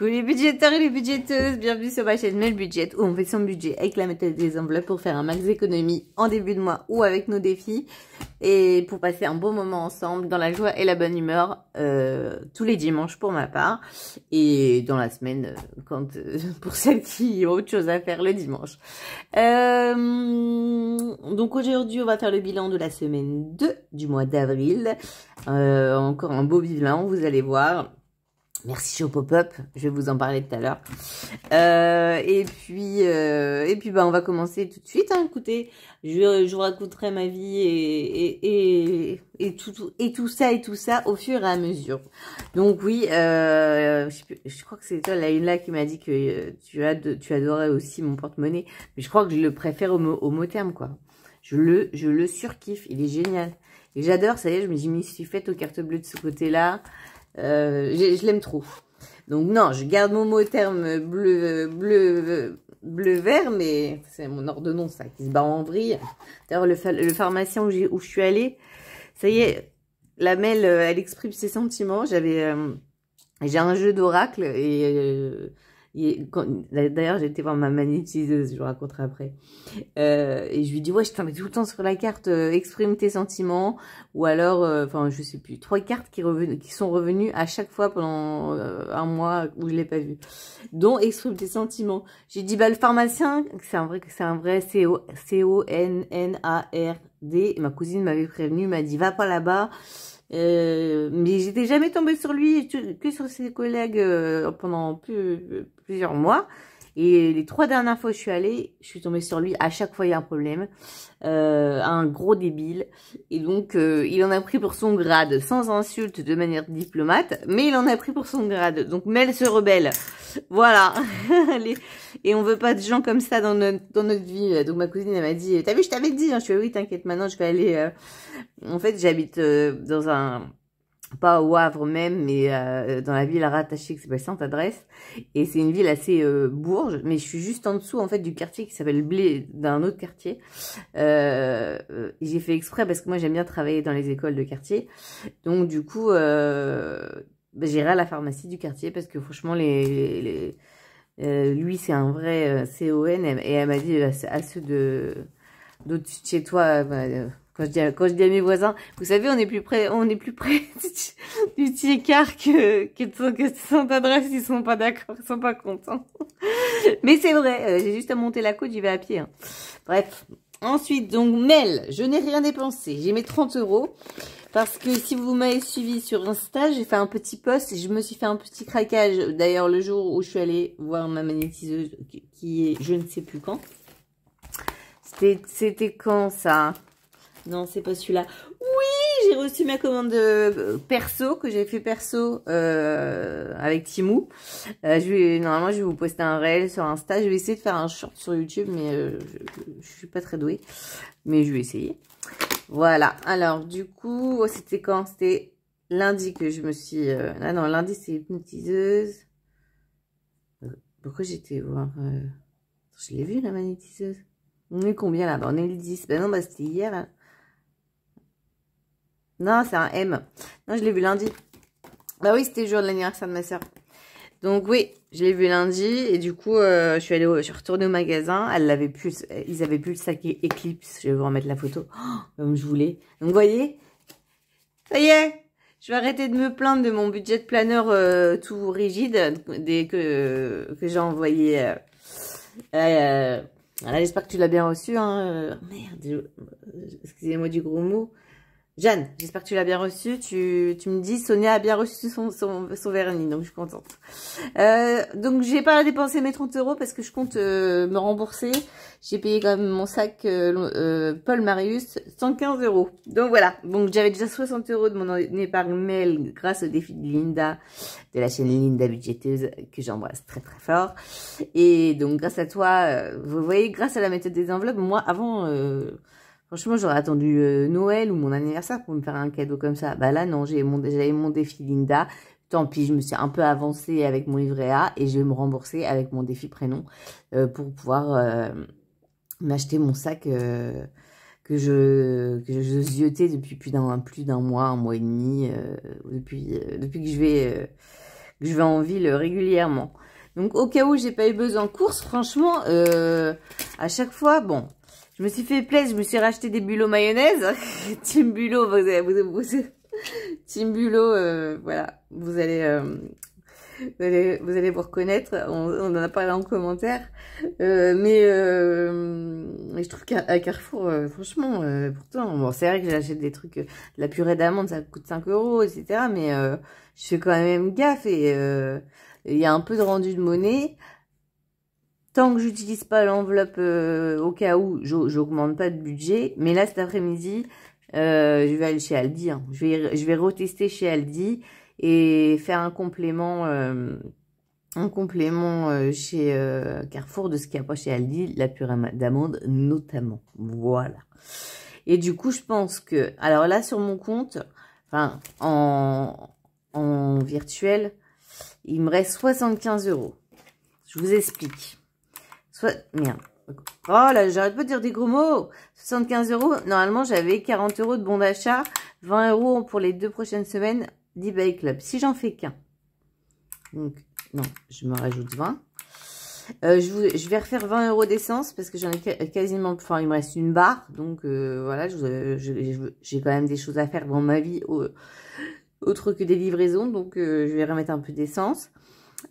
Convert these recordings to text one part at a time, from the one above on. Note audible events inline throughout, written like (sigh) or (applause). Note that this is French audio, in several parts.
coucou les budgétaires et les budgéteuses, bienvenue sur ma chaîne Mail Budget où on fait son budget avec la méthode des enveloppes pour faire un max d'économies en début de mois ou avec nos défis et pour passer un bon moment ensemble dans la joie et la bonne humeur euh, tous les dimanches pour ma part et dans la semaine euh, quand euh, pour celles qui ont autre chose à faire le dimanche. donc aujourd'hui on va faire le bilan de la semaine 2 du mois d'avril. encore un beau bilan, vous allez voir. Merci Show Pop-Up, je vais vous en parler tout à l'heure. Euh, et puis, euh, et puis bah, on va commencer tout de suite. Hein. Écoutez, je, je, raconterai ma vie et, et, et, tout, et tout ça et tout ça au fur et à mesure. Donc oui, euh, je, je, crois que c'est toi, la une là qui m'a dit que euh, tu, tu adorais aussi mon porte-monnaie. Mais je crois que je le préfère au, au mot terme, quoi. Je le, je le surkiffe, il est génial. Et j'adore, ça y est, je me suis faite aux cartes bleues de ce côté-là. Euh, je l'aime trop. Donc non, je garde mon mot terme bleu, bleu, bleu vert, mais c'est mon ordonnance ça, qui se bat en vrille. D'ailleurs, le, pharmacien où, où, je suis allée, ça y est, la mêle, euh, elle exprime ses sentiments. J'avais, euh, j'ai un jeu d'oracle et D'ailleurs, j'ai été voir ma magnétiseuse, je vous raconterai après. Euh, et je lui dis, ouais, je t'en mets tout le temps sur la carte, euh, exprime tes sentiments. Ou alors, euh, enfin, je sais plus, trois cartes qui, qui sont revenues à chaque fois pendant euh, un mois où je l'ai pas vue. Dont exprime tes sentiments. J'ai dit, bah, le pharmacien, c'est un vrai, c'est un vrai C-O-N-N-A-R ma cousine m'avait prévenu, m'a dit va pas là-bas. Euh, mais j'étais jamais tombée sur lui que sur ses collègues euh, pendant plusieurs mois. Et les trois dernières fois que je suis allée, je suis tombée sur lui. À chaque fois, il y a un problème. Euh, un gros débile. Et donc, euh, il en a pris pour son grade, sans insulte, de manière diplomate. Mais il en a pris pour son grade. Donc, Mel se rebelle. Voilà. (laughs) et on veut pas de gens comme ça dans notre, dans notre vie. Donc, ma cousine, elle m'a dit, t'as vu, je t'avais dit. Hein. Je suis oui, t'inquiète, maintenant, je vais aller... Euh, en fait, j'habite dans un pas au Havre même, mais euh, dans la ville rattachée qui s'appelle Sainte-Adresse. Et c'est une ville assez euh, bourge, mais je suis juste en dessous en fait du quartier qui s'appelle Blé, d'un autre quartier. Euh, euh, j'ai fait exprès parce que moi j'aime bien travailler dans les écoles de quartier. Donc du coup, bah, j'irai à la pharmacie du quartier parce que franchement, les, lui c'est un vrai CON et, elle m'a dit à, ceux de d'autres chez toi... Bah, quand je, dis à, mes voisins, vous savez, on est plus près, on est plus près (laughs) du petit écart que, que, que son adresse, ils sont pas d'accord, ils sont pas contents. (laughs) Mais c'est vrai, euh, j'ai juste à monter la côte, j'y vais à pied. Hein. Bref. Ensuite, donc, mail. je n'ai rien dépensé. J'ai mes 30 euros. Parce que si vous m'avez suivi sur Insta, j'ai fait un petit post je me suis fait un petit craquage. D'ailleurs, le jour où je suis allée voir ma magnétiseuse, qui est je ne sais plus quand. C'était quand ça non, c'est pas celui-là. Oui, j'ai reçu ma commande euh, perso, que j'ai fait perso euh, avec Timou. Euh, je vais, normalement, je vais vous poster un réel sur Insta. Je vais essayer de faire un short sur YouTube, mais je, suis pas très douée. Mais je vais essayer. Voilà. Alors, du coup, oh, c'était quand C'était lundi que je me suis... Ah non, lundi, c'est hypnotiseuse. Pourquoi j'étais voir... Je l'ai vu, la magnétiseuse. On est combien, là On est le 10. Ben non, bah, c'était hier, là. Hein. Non, c'est un M. Non, je l'ai vu lundi. Bah oui, c'était le jour de l'anniversaire de ma soeur. Donc oui, je l'ai vu lundi et du coup, euh, je, suis allée retournée au magasin. Elle l'avait plus, ils avaient plus le sac Eclipse. Je vais vous remettre la photo oh, comme je voulais. Donc vous voyez, ça y est, je vais arrêter de me plaindre de mon budget de planeur euh, tout rigide dès que, que j'ai envoyé. Euh, j'espère que tu l'as bien reçu. Hein. Merde, excusez-moi du gros mot. Jeanne, j'espère que tu l'as bien reçu. Tu, me dis, Sonia a bien reçu son, son, son vernis, donc je suis contente. Euh, donc, j'ai pas dépensé mes 30 euros parce que je compte euh, me rembourser. J'ai payé quand même mon sac euh, euh, Paul Marius, 115 euros. Donc, voilà. Donc, j'avais déjà 60 euros de mon épargne mail grâce au défi de Linda, de la chaîne Linda Budgeteuse que j'embrasse très très fort. Et donc, grâce à toi, vous voyez, grâce à la méthode des enveloppes, moi, avant Franchement, j'aurais attendu euh, Noël ou mon anniversaire pour me faire un cadeau comme ça. Bah là, non, j'avais mon, mon défi Linda. Tant pis, je me suis un peu avancée avec mon livret A et je vais me rembourser avec mon défi prénom euh, pour pouvoir euh, m'acheter mon sac que je que je ziotais depuis plus d'un plus d'un mois, un mois et demi, depuis depuis que je vais que je vais en ville régulièrement. Donc au cas où j'ai pas eu besoin de course, franchement, à chaque fois, bon, je me suis fait plaisir, je me suis racheté des bulots mayonnaise. (laughs) Team Bulot, vous allez... Vous, (laughs) euh, voilà, vous allez, euh, vous allez... vous allez vous reconnaître, on, en a parlé en commentaire, euh, mais, je trouve qu'à Carrefour, franchement, pourtant, c'est vrai que j'achète des trucs, la purée d'amande, ça coûte 5 euros, etc., mais je fais quand même gaffe et il y a un peu de rendu de monnaie, Tant que j'utilise pas l'enveloppe euh, au cas où, j'augmente pas de budget. Mais là, cet après-midi, euh, je vais aller chez Aldi. Hein. Je, vais, je vais retester chez Aldi et faire un complément, euh, complément chez Carrefour de ce qu'il n'y a pas chez Aldi, la pure d'amande notamment. Voilà. Et du coup, je pense que... Alors là, sur mon compte, enfin, en, en virtuel, il me reste 75 euros. Je vous explique. Oh là, j'arrête pas de dire des gros mots 75 euros, normalement j'avais 40 euros de bon d'achat, 20 euros pour les deux prochaines semaines d'eBay Club, si j'en fais qu'un. Donc, non, je me rajoute 20. Euh, je, vais refaire 20 euros d'essence parce que j'en ai quasiment, enfin il me reste une barre, donc euh, voilà, j'ai quand même des choses à faire dans ma vie autre que des livraisons, donc euh, je vais remettre un peu d'essence.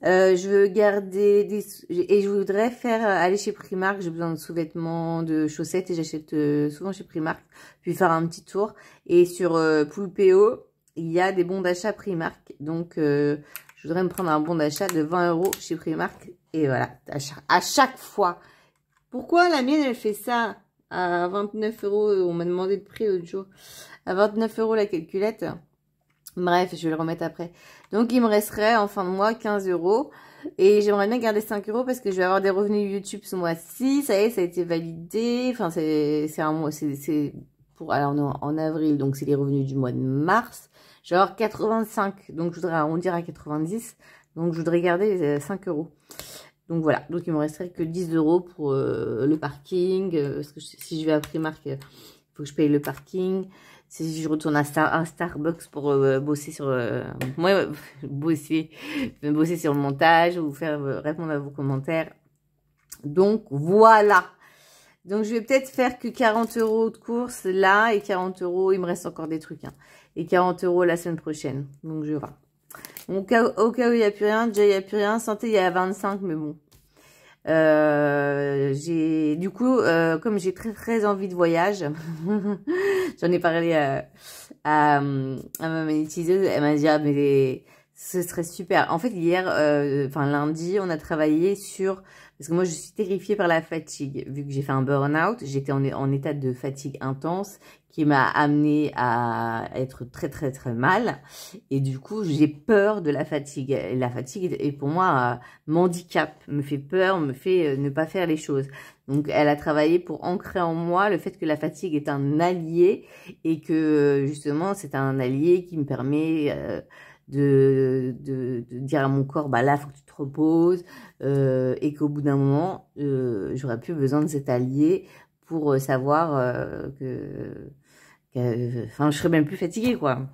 Euh, je veux garder des... Et je voudrais faire euh, aller chez Primark. J'ai besoin de sous-vêtements, de chaussettes. Et j'achète euh, souvent chez Primark. Puis faire un petit tour. Et sur Poupeo, il y a des bons d'achat Primark. Donc, je voudrais me prendre un bon d'achat de 20 euros chez Primark. Et voilà, à chaque fois. Pourquoi la mienne, elle fait ça à 29 euros On m'a demandé le prix l'autre jour. À 29 euros la calculette. Bref, je vais le remettre après. Donc, il me resterait en fin de mois 15 euros. Et j'aimerais bien garder 5 euros parce que je vais avoir des revenus YouTube ce mois-ci. Ça y est, ça a été validé. Enfin, c'est un mois, c'est pour... Alors, en avril, donc c'est les revenus du mois de mars. Je vais avoir 85, donc je voudrais arrondir à 90. Donc, je voudrais garder 5 euh, euros. Donc, voilà. Donc, il me resterait que 10 euros pour euh, le parking. Euh, parce que si je vais à Primark, il faut que je paye le parking si je retourne à, Starbucks pour euh, bosser sur... moi, euh, (laughs) bosser, bosser sur le montage ou faire euh, répondre à vos commentaires. Donc, voilà. Donc, je vais peut-être faire que 40 euros de course là et 40 euros, il me reste encore des trucs. Hein, et 40 euros la semaine prochaine. Donc, je vois. Au cas, où il n'y a plus rien, déjà il n'y a plus rien. Santé, il y a 25, mais bon, euh, j'ai du coup, euh, comme j'ai très très envie de voyage, (laughs) j'en ai parlé à, à, à ma magnétiseuse, elle m'a dit ah, mais ce serait super. En fait hier, euh, enfin lundi, on a travaillé sur parce que moi, je suis terrifiée par la fatigue. Vu que j'ai fait un burn-out, j'étais en, état de fatigue intense qui m'a amené à être très, très, très mal. Et du coup, j'ai peur de la fatigue. Et la fatigue est pour moi un euh, handicap, me fait peur, me fait euh, ne pas faire les choses. Donc, elle a travaillé pour ancrer en moi le fait que la fatigue est un allié et que, justement, c'est un allié qui me permet... Euh, de, de, dire à mon corps, bah là, faut que tu te reposes, euh, et qu'au bout d'un moment, euh, j'aurais plus besoin de cet allié pour euh, savoir euh, que, que, enfin, je serais même plus fatiguée, quoi.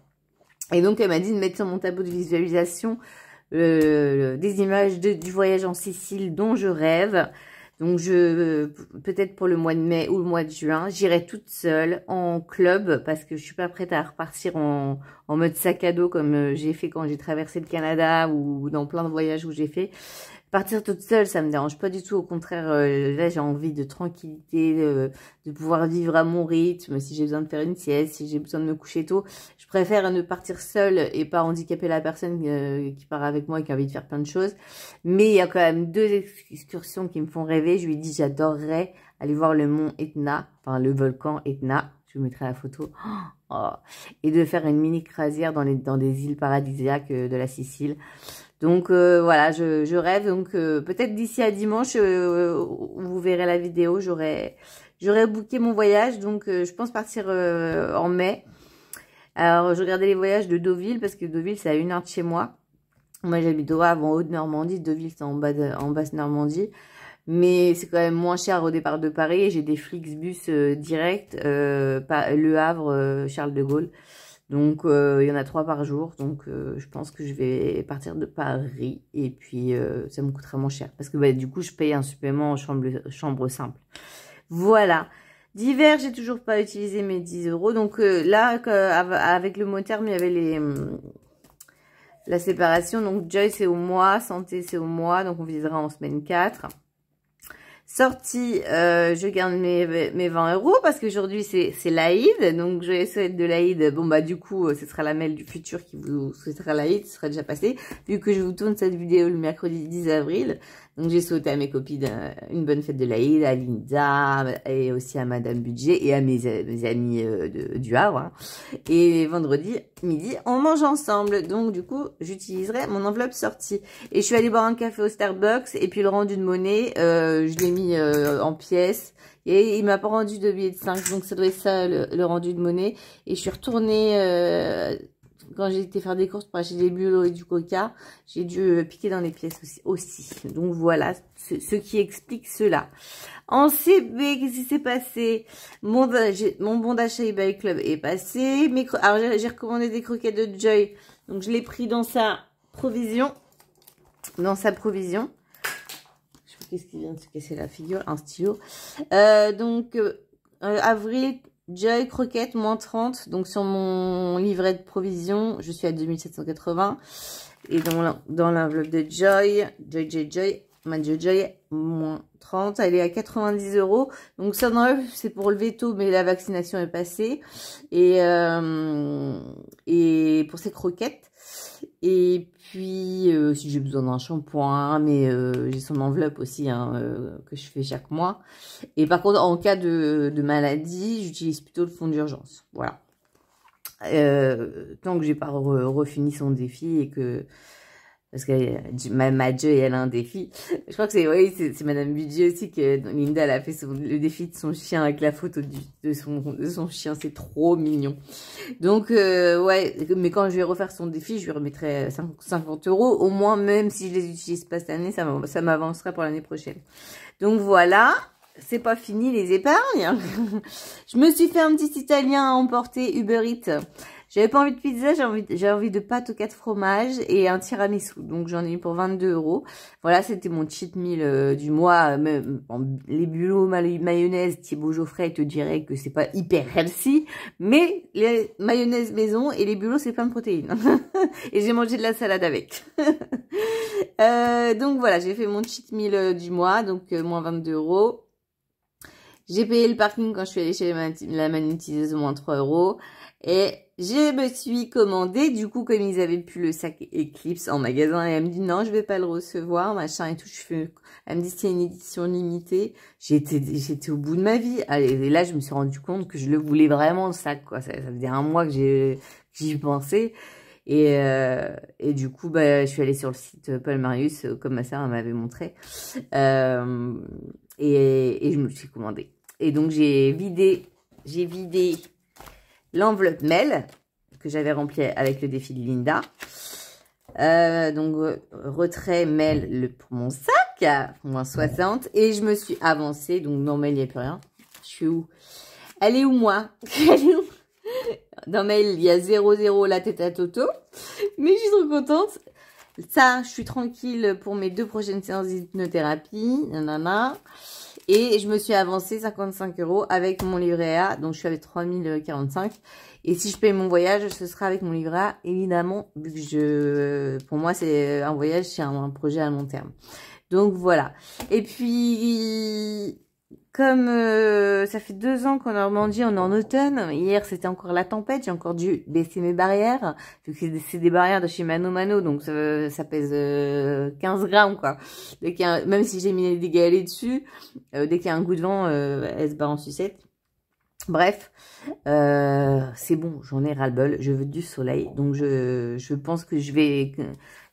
Et donc, elle m'a dit de mettre sur mon tableau de visualisation des images du voyage en Sicile dont je rêve, donc, je euh, peut-être pour le mois de mai ou le mois de juin, j'irai toute seule en club parce que je suis pas prête à repartir en, en mode sac à dos comme euh, j'ai fait quand j'ai traversé le Canada ou dans plein de voyages où j'ai fait. Partir toute seule, ça me dérange pas du tout. Au contraire, euh, là, j'ai envie de tranquillité, de, pouvoir vivre à mon rythme. Si j'ai besoin de faire une sieste, si j'ai besoin de me coucher tôt, je préfère ne partir seule et pas handicaper la personne euh, qui part avec moi et qui a envie de faire plein de choses. Mais il y a quand même deux excursions qui me font rêver. Je lui dis, j'adorerais aller voir le mont Etna, enfin le volcan Etna. Je vous mettrai la photo. Oh. et de faire une mini croisière dans, les, dans des îles paradisiaques euh, de la Sicile. Donc euh, voilà, je, rêve. Donc euh, peut-être d'ici à dimanche, euh, vous verrez la vidéo, j'aurai j'aurai booké mon voyage. Donc je pense partir en mai. Alors je regardais les voyages de Deauville parce que Deauville c'est à une heure de chez moi. Moi j'habite au en Haute-Normandie, Deauville c'est en, Basse-Normandie mais c'est quand même moins cher au départ de Paris. J'ai des Flixbus euh, direct, Le Havre, Charles de Gaulle. Donc, euh, il y en a trois par jour. Donc, euh, je pense que je vais partir de Paris. Et puis, euh, ça me coûtera moins cher. Parce que bah, du coup, je paye un supplément en chambre, chambre simple. Voilà. d'hiver j'ai toujours pas utilisé mes 10 euros. Donc là, avec le mot terme, il y avait les, hum, la séparation. Donc Joy, c'est au mois. Santé, c'est au mois. Donc on visera en semaine 4. Sortie, euh, je garde mes, mes 20 euros parce qu'aujourd'hui c'est l'Aïd. Donc je souhaite de l'Aïd. Bon bah du coup ce sera la mail du futur qui vous souhaitera l'Aïd. Ce sera déjà passé. Vu que je vous tourne cette vidéo le mercredi 10 avril. Donc j'ai souhaité à mes copines euh, une bonne fête de l'Aïd, à Linda et aussi à Madame Budget et à mes, amis euh, du Havre. Hein. Et vendredi midi, on mange ensemble. Donc du coup, j'utiliserai mon enveloppe sortie. Et je suis allée boire un café au Starbucks et puis le rendu de monnaie, euh, je l'ai mis en pièces. Et il m'a pas rendu de billets de 5, donc ça doit être ça le, rendu de monnaie. Et je suis retournée quand j'ai été faire des courses pour acheter des bulots et du coca, j'ai dû euh, piquer dans les pièces aussi. Donc voilà, ce, qui explique cela. En CB, qu'est-ce qui s'est passé mon, mon bon d'achat eBay Club est passé. alors j'ai recommandé des croquettes de Joy. Donc je l'ai pris dans sa provision. Dans sa provision. Je sais qu'est-ce qui vient de se casser la figure. Un stylo. Euh, donc, euh, avril, Joy Croquette, moins 30. Donc, sur mon livret de provision, je suis à 2780. Et dans l'enveloppe de Joy, Joy, Joy, Joy, ma Joy, Joy, moins 30. Elle est à 90 euros. Donc, ça, c'est pour le veto, mais la vaccination est passée. Et, euh, et pour ces croquettes. Et puis, euh, si j'ai besoin d'un shampoing, mais euh, j'ai son enveloppe aussi hein, euh, que je fais chaque mois. Et par contre, en cas de, maladie, j'utilise plutôt le fond d'urgence. Voilà. tant que j'ai pas refini son défi et que parce que même Dieu, elle a un défi. Je crois que c'est oui, c'est Madame Budget aussi que Linda a fait le défi de son chien avec la photo de, son, son chien. C'est trop mignon. Donc, euh, ouais, mais quand je vais refaire son défi, je lui remettrai 50 euros. Au moins, même si je les utilise pas cette année, ça m'avancera pour l'année prochaine. Donc voilà, c'est pas fini les épargnes. (laughs) je me suis fait un petit italien à emporter, Uber Eats. J'avais pas envie de pizza, j'ai envie, j'ai envie de pâte au quatre fromages et un tiramisu. Donc j'en ai eu pour 22 euros. Voilà, c'était mon cheat meal euh, du mois. les bulots mayonnaise Thibaut Geoffrey te dirait que c'est pas hyper healthy, mais les mayonnaise maison et les bulots c'est plein de protéines. (laughs) et j'ai mangé de la salade avec. (laughs) euh, donc voilà, j'ai fait mon cheat meal euh, du mois, donc euh, moins 22 euros. J'ai payé le parking quand je suis allée chez la, magnétiseuse au moins 3 euros. Et je me suis commandé. Du coup, comme ils avaient pu le sac Eclipse en magasin, et elle me dit non, je vais pas le recevoir, machin et tout. Je fais, elle me dit c'est une édition limitée. J'étais, j'étais au bout de ma vie. et là, je me suis rendu compte que je le voulais vraiment le sac, quoi. Ça, ça faisait un mois que j'ai, j'y pensais. Et, euh, et du coup, bah, je suis allée sur le site Paul Marius, euh, comme ma sœur m'avait montré. Euh, et, et je me suis commandé. Et donc, j'ai vidé, j'ai vidé l'enveloppe mail que j'avais remplie avec le défi de Linda. Euh, donc, retrait mail pour mon sac, moins 60. Et je me suis avancée. Donc, dans mail, il n'y a plus rien. Je suis où Elle est où, moi (laughs) Dans mail, il y a 00 la tête à Toto. Mais je suis trop contente. Ça, je suis tranquille pour mes deux prochaines séances d'hypnothérapie. Nanana. Et je me suis avancée 55 euros avec mon livret A. Donc, je suis avec 3045. Et si je paye mon voyage, ce sera avec mon livret A, évidemment. que je, pour moi, c'est un voyage, c'est un projet à long terme. Donc, voilà. Et puis, comme euh, ça fait deux ans qu'en Normandie, on est en automne. Hier, c'était encore la tempête. J'ai encore dû baisser mes barrières. C'est des barrières de chez Mano Mano, donc ça, pèse 15 euh, grammes, quoi. Dès même si j'ai mis des galets dessus, euh, dès qu'il y a un goût de vent, elle se barre en sucette. Bref, c'est bon, j'en ai ras-le-bol. Je veux du soleil, donc je, je pense que je vais,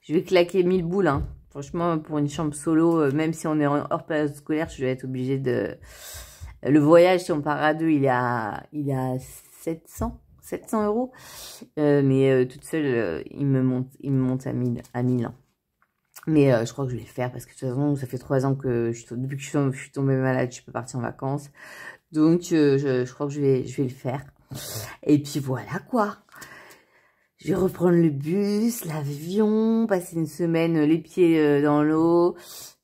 je vais claquer mille boules, hein. Franchement, pour une chambre solo, euh, même si on est hors période scolaire, je vais être obligée de... Le voyage, si on part à deux, il est à, il 700, 700 euros. Euh, mais euh, toute seule, il, me monte, il me monte à 1000, à Mais je crois que je vais le faire parce que de toute façon, ça fait trois ans que je, depuis que je suis tombée malade, je peux partir en vacances. Donc, je, je, crois que je vais, je vais le faire. Et puis voilà quoi. Je vais reprendre le bus, l'avion, passer une semaine euh, les pieds euh, dans l'eau,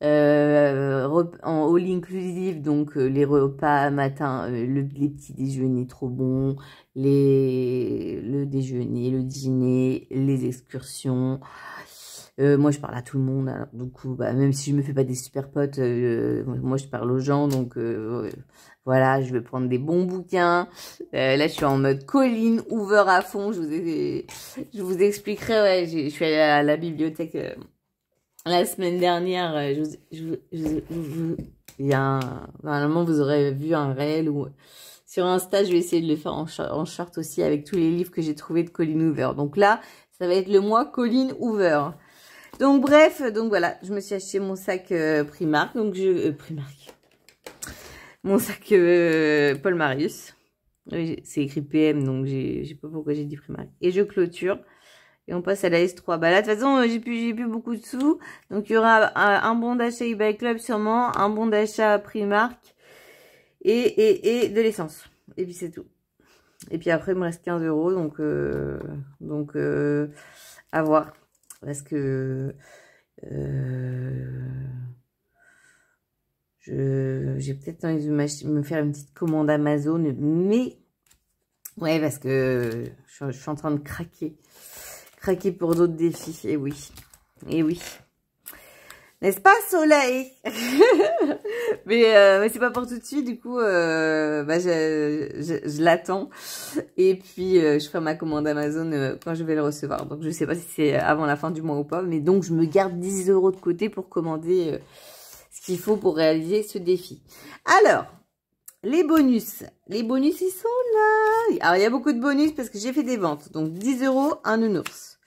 euh, en all inclusive, donc euh, les repas matin, les petits déjeuners trop bons, les, le déjeuner, le dîner, les excursions. moi, je parle à tout le monde, du coup, bah, même si je me fais pas des super potes, moi, je parle aux gens, donc voilà, je vais prendre des bons bouquins. Euh, là, je suis en mode Colline Hoover à fond. Je vous, je vous expliquerai. Ouais, je suis allée à la bibliothèque euh, la semaine dernière. Euh, je il y a normalement, vous aurez vu un réel ou sur Insta, je vais essayer de le faire en, short aussi avec tous les livres que j'ai trouvés de Colline Hoover. Donc là, ça va être le mois Colline Hoover. Donc bref, donc voilà, je me suis acheté mon sac euh, Primark. Donc je Primark mon sac euh, Paul Marius. C'est écrit PM, donc je sais pas pourquoi j'ai dit Primark Et je clôture. Et on passe à la S3. Bah de toute façon, euh, j'ai plus, plus beaucoup de sous. Donc, il y aura euh, un, bon d'achat eBay Club sûrement, un bon d'achat Primark et, et, et de l'essence. Et puis, c'est tout. Et puis après, il me reste 15 euros. Donc, donc à voir. Parce que... J'ai peut-être envie de me faire une petite commande Amazon, mais ouais, parce que je, suis en train de craquer. Craquer pour d'autres défis, et oui. Et oui. N'est-ce pas, soleil (laughs) Mais, euh, mais c'est pas pour tout de suite, du coup, euh, bah, je, l'attends. Et puis, euh, je ferai ma commande Amazon quand je vais le recevoir. Donc, je sais pas si c'est avant la fin du mois ou pas. Mais donc, je me garde 10 euros de côté pour commander qu'il faut pour réaliser ce défi. Alors, les bonus. Les bonus, ils sont là. Alors, il y a beaucoup de bonus parce que j'ai fait des ventes. Donc, 10 euros, un nounours.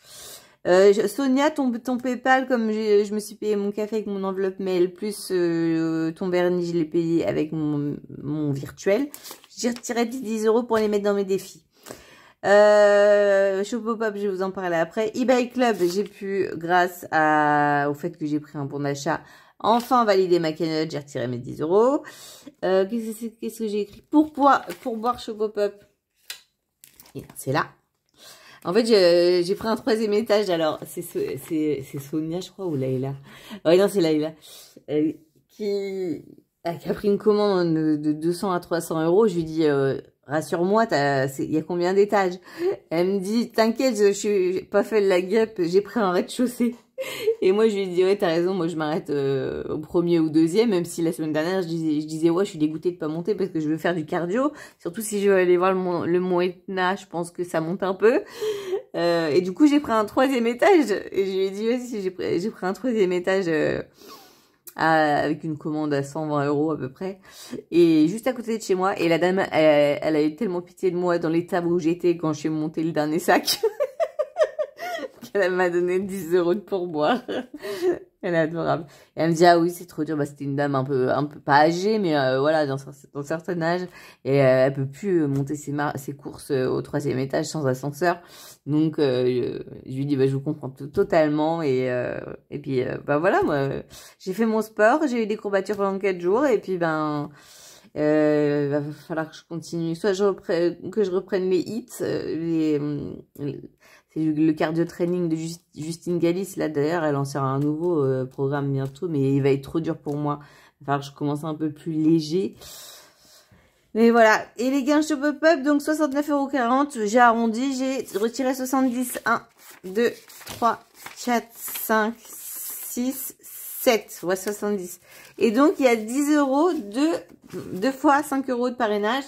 Euh, Sonia, ton, ton Paypal, comme je, me suis payé mon café avec mon enveloppe mail, plus euh, ton vernis, je l'ai payé avec mon, virtuel. J'ai retiré 10 euros pour les mettre dans mes défis. Euh, Chopopop, je vais vous en parler après. eBay Club, j'ai pu, grâce à, au fait que j'ai pris un bon d'achat, Enfin validé ma cagnotte, j'ai retiré mes 10 euros. Euh, qu'est-ce que, j'ai écrit pour, boire, pour boire Choco Pop. C'est là. En fait, j'ai pris un troisième étage. Alors, c'est Sonia, je crois, ou Layla Oui, non, c'est Layla euh, euh, qui, a pris une commande de 200 à 300 euros. Je lui dis, euh, rassure-moi, il y a combien d'étages Elle me dit, t'inquiète, je suis pas fait la guêpe, j'ai pris un rez-de-chaussée. Et moi, je lui ai dit, ouais, t'as raison, moi, je m'arrête euh, au premier ou deuxième, même si la semaine dernière, je disais, je disais, ouais, je suis dégoûtée de pas monter parce que je veux faire du cardio. Surtout si je veux aller voir le mont, Etna, je pense que ça monte un peu. Euh, et du coup, j'ai pris un troisième étage. Et je lui ai dit, ouais, si j'ai pris, pris, un troisième étage euh, avec une commande à 120 euros à peu près. Et juste à côté de chez moi. Et la dame, elle, elle a tellement pitié de moi dans l'état où j'étais quand je suis montée le dernier sac. (laughs) Elle m'a donné 10 euros de pourboire. (laughs) elle est adorable. elle me dit, ah oui, c'est trop dur. Bah, c'était une dame un peu, un peu pas âgée, mais euh, voilà, dans, un certain âge. Et euh, elle peut plus euh, monter ses, ses courses euh, au troisième étage sans ascenseur. Donc, je lui dis, bah, je vous comprends totalement. Et, et puis, bah voilà, moi, j'ai fait mon sport, j'ai eu des courbatures pendant 4 jours. Et puis, ben... Euh, il va falloir que je continue. Soit je reprenne, que je reprenne mes hits, les, c'est le cardio training de Justine Galis. Là, d'ailleurs, elle en sera un nouveau euh, programme bientôt, mais il va être trop dur pour moi. Enfin, je commence un peu plus léger. Mais voilà. Et les gains shop Pop Up, donc 69,40€. J'ai arrondi, j'ai retiré 70. 1, 2, 3, 4, 5, 6, 7. Ouais, 70. Et donc, il y a 10 euros de, deux fois 5 euros de parrainage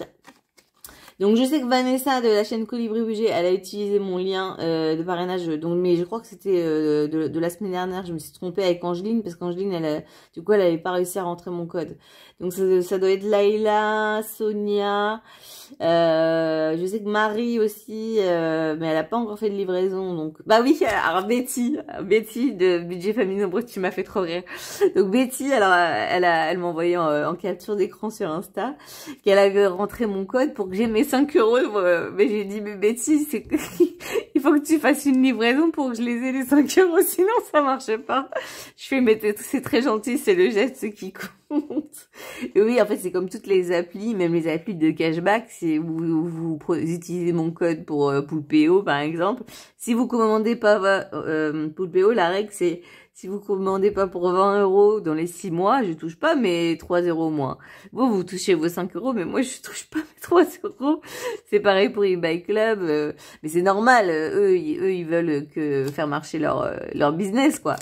donc je sais que Vanessa de la chaîne Colibri Budget, elle a utilisé mon lien euh, de parrainage, euh, donc, mais je crois que c'était euh, de, la semaine dernière, je me suis trompée avec Angeline, parce qu'Angeline, du coup, elle n'avait pas réussi à rentrer mon code. Donc ça, doit être Laila, Sonia, euh, je sais que Marie aussi, mais elle n'a pas encore fait de livraison, donc... Bah oui, (laughs) alors Betty, Betty de Budget Famille Nombreux tu m'as fait trop rire. Donc Betty, alors elle, a, elle m'a envoyé en, capture d'écran sur Insta qu'elle avait rentré mon code pour que j'ai 5 euros, euh, mais j'ai dit, mais Betty, (laughs) il faut que tu fasses une livraison pour que je les ai les 5 (laughs) euros, sinon ça marche pas. Je fais, mais c'est très gentil, c'est le geste qui compte. Et oui, en fait, c'est comme toutes les applis, même les applis de cashback, si vous, utilisez mon code pour euh, Poulpeo, par exemple, si vous commandez pas euh, Poulpeo, la règle, c'est si vous commandez pas pour 20 euros dans les 6 mois, je touche pas mes 3 euros moins. Vous, vous touchez vos 5 euros, mais moi, je touche pas mes 3 (laughs) euros. C'est pareil pour eBay Club. Euh, mais c'est normal. Euh, eux, ils, eux, ils veulent que faire marcher leur, euh, leur business, quoi.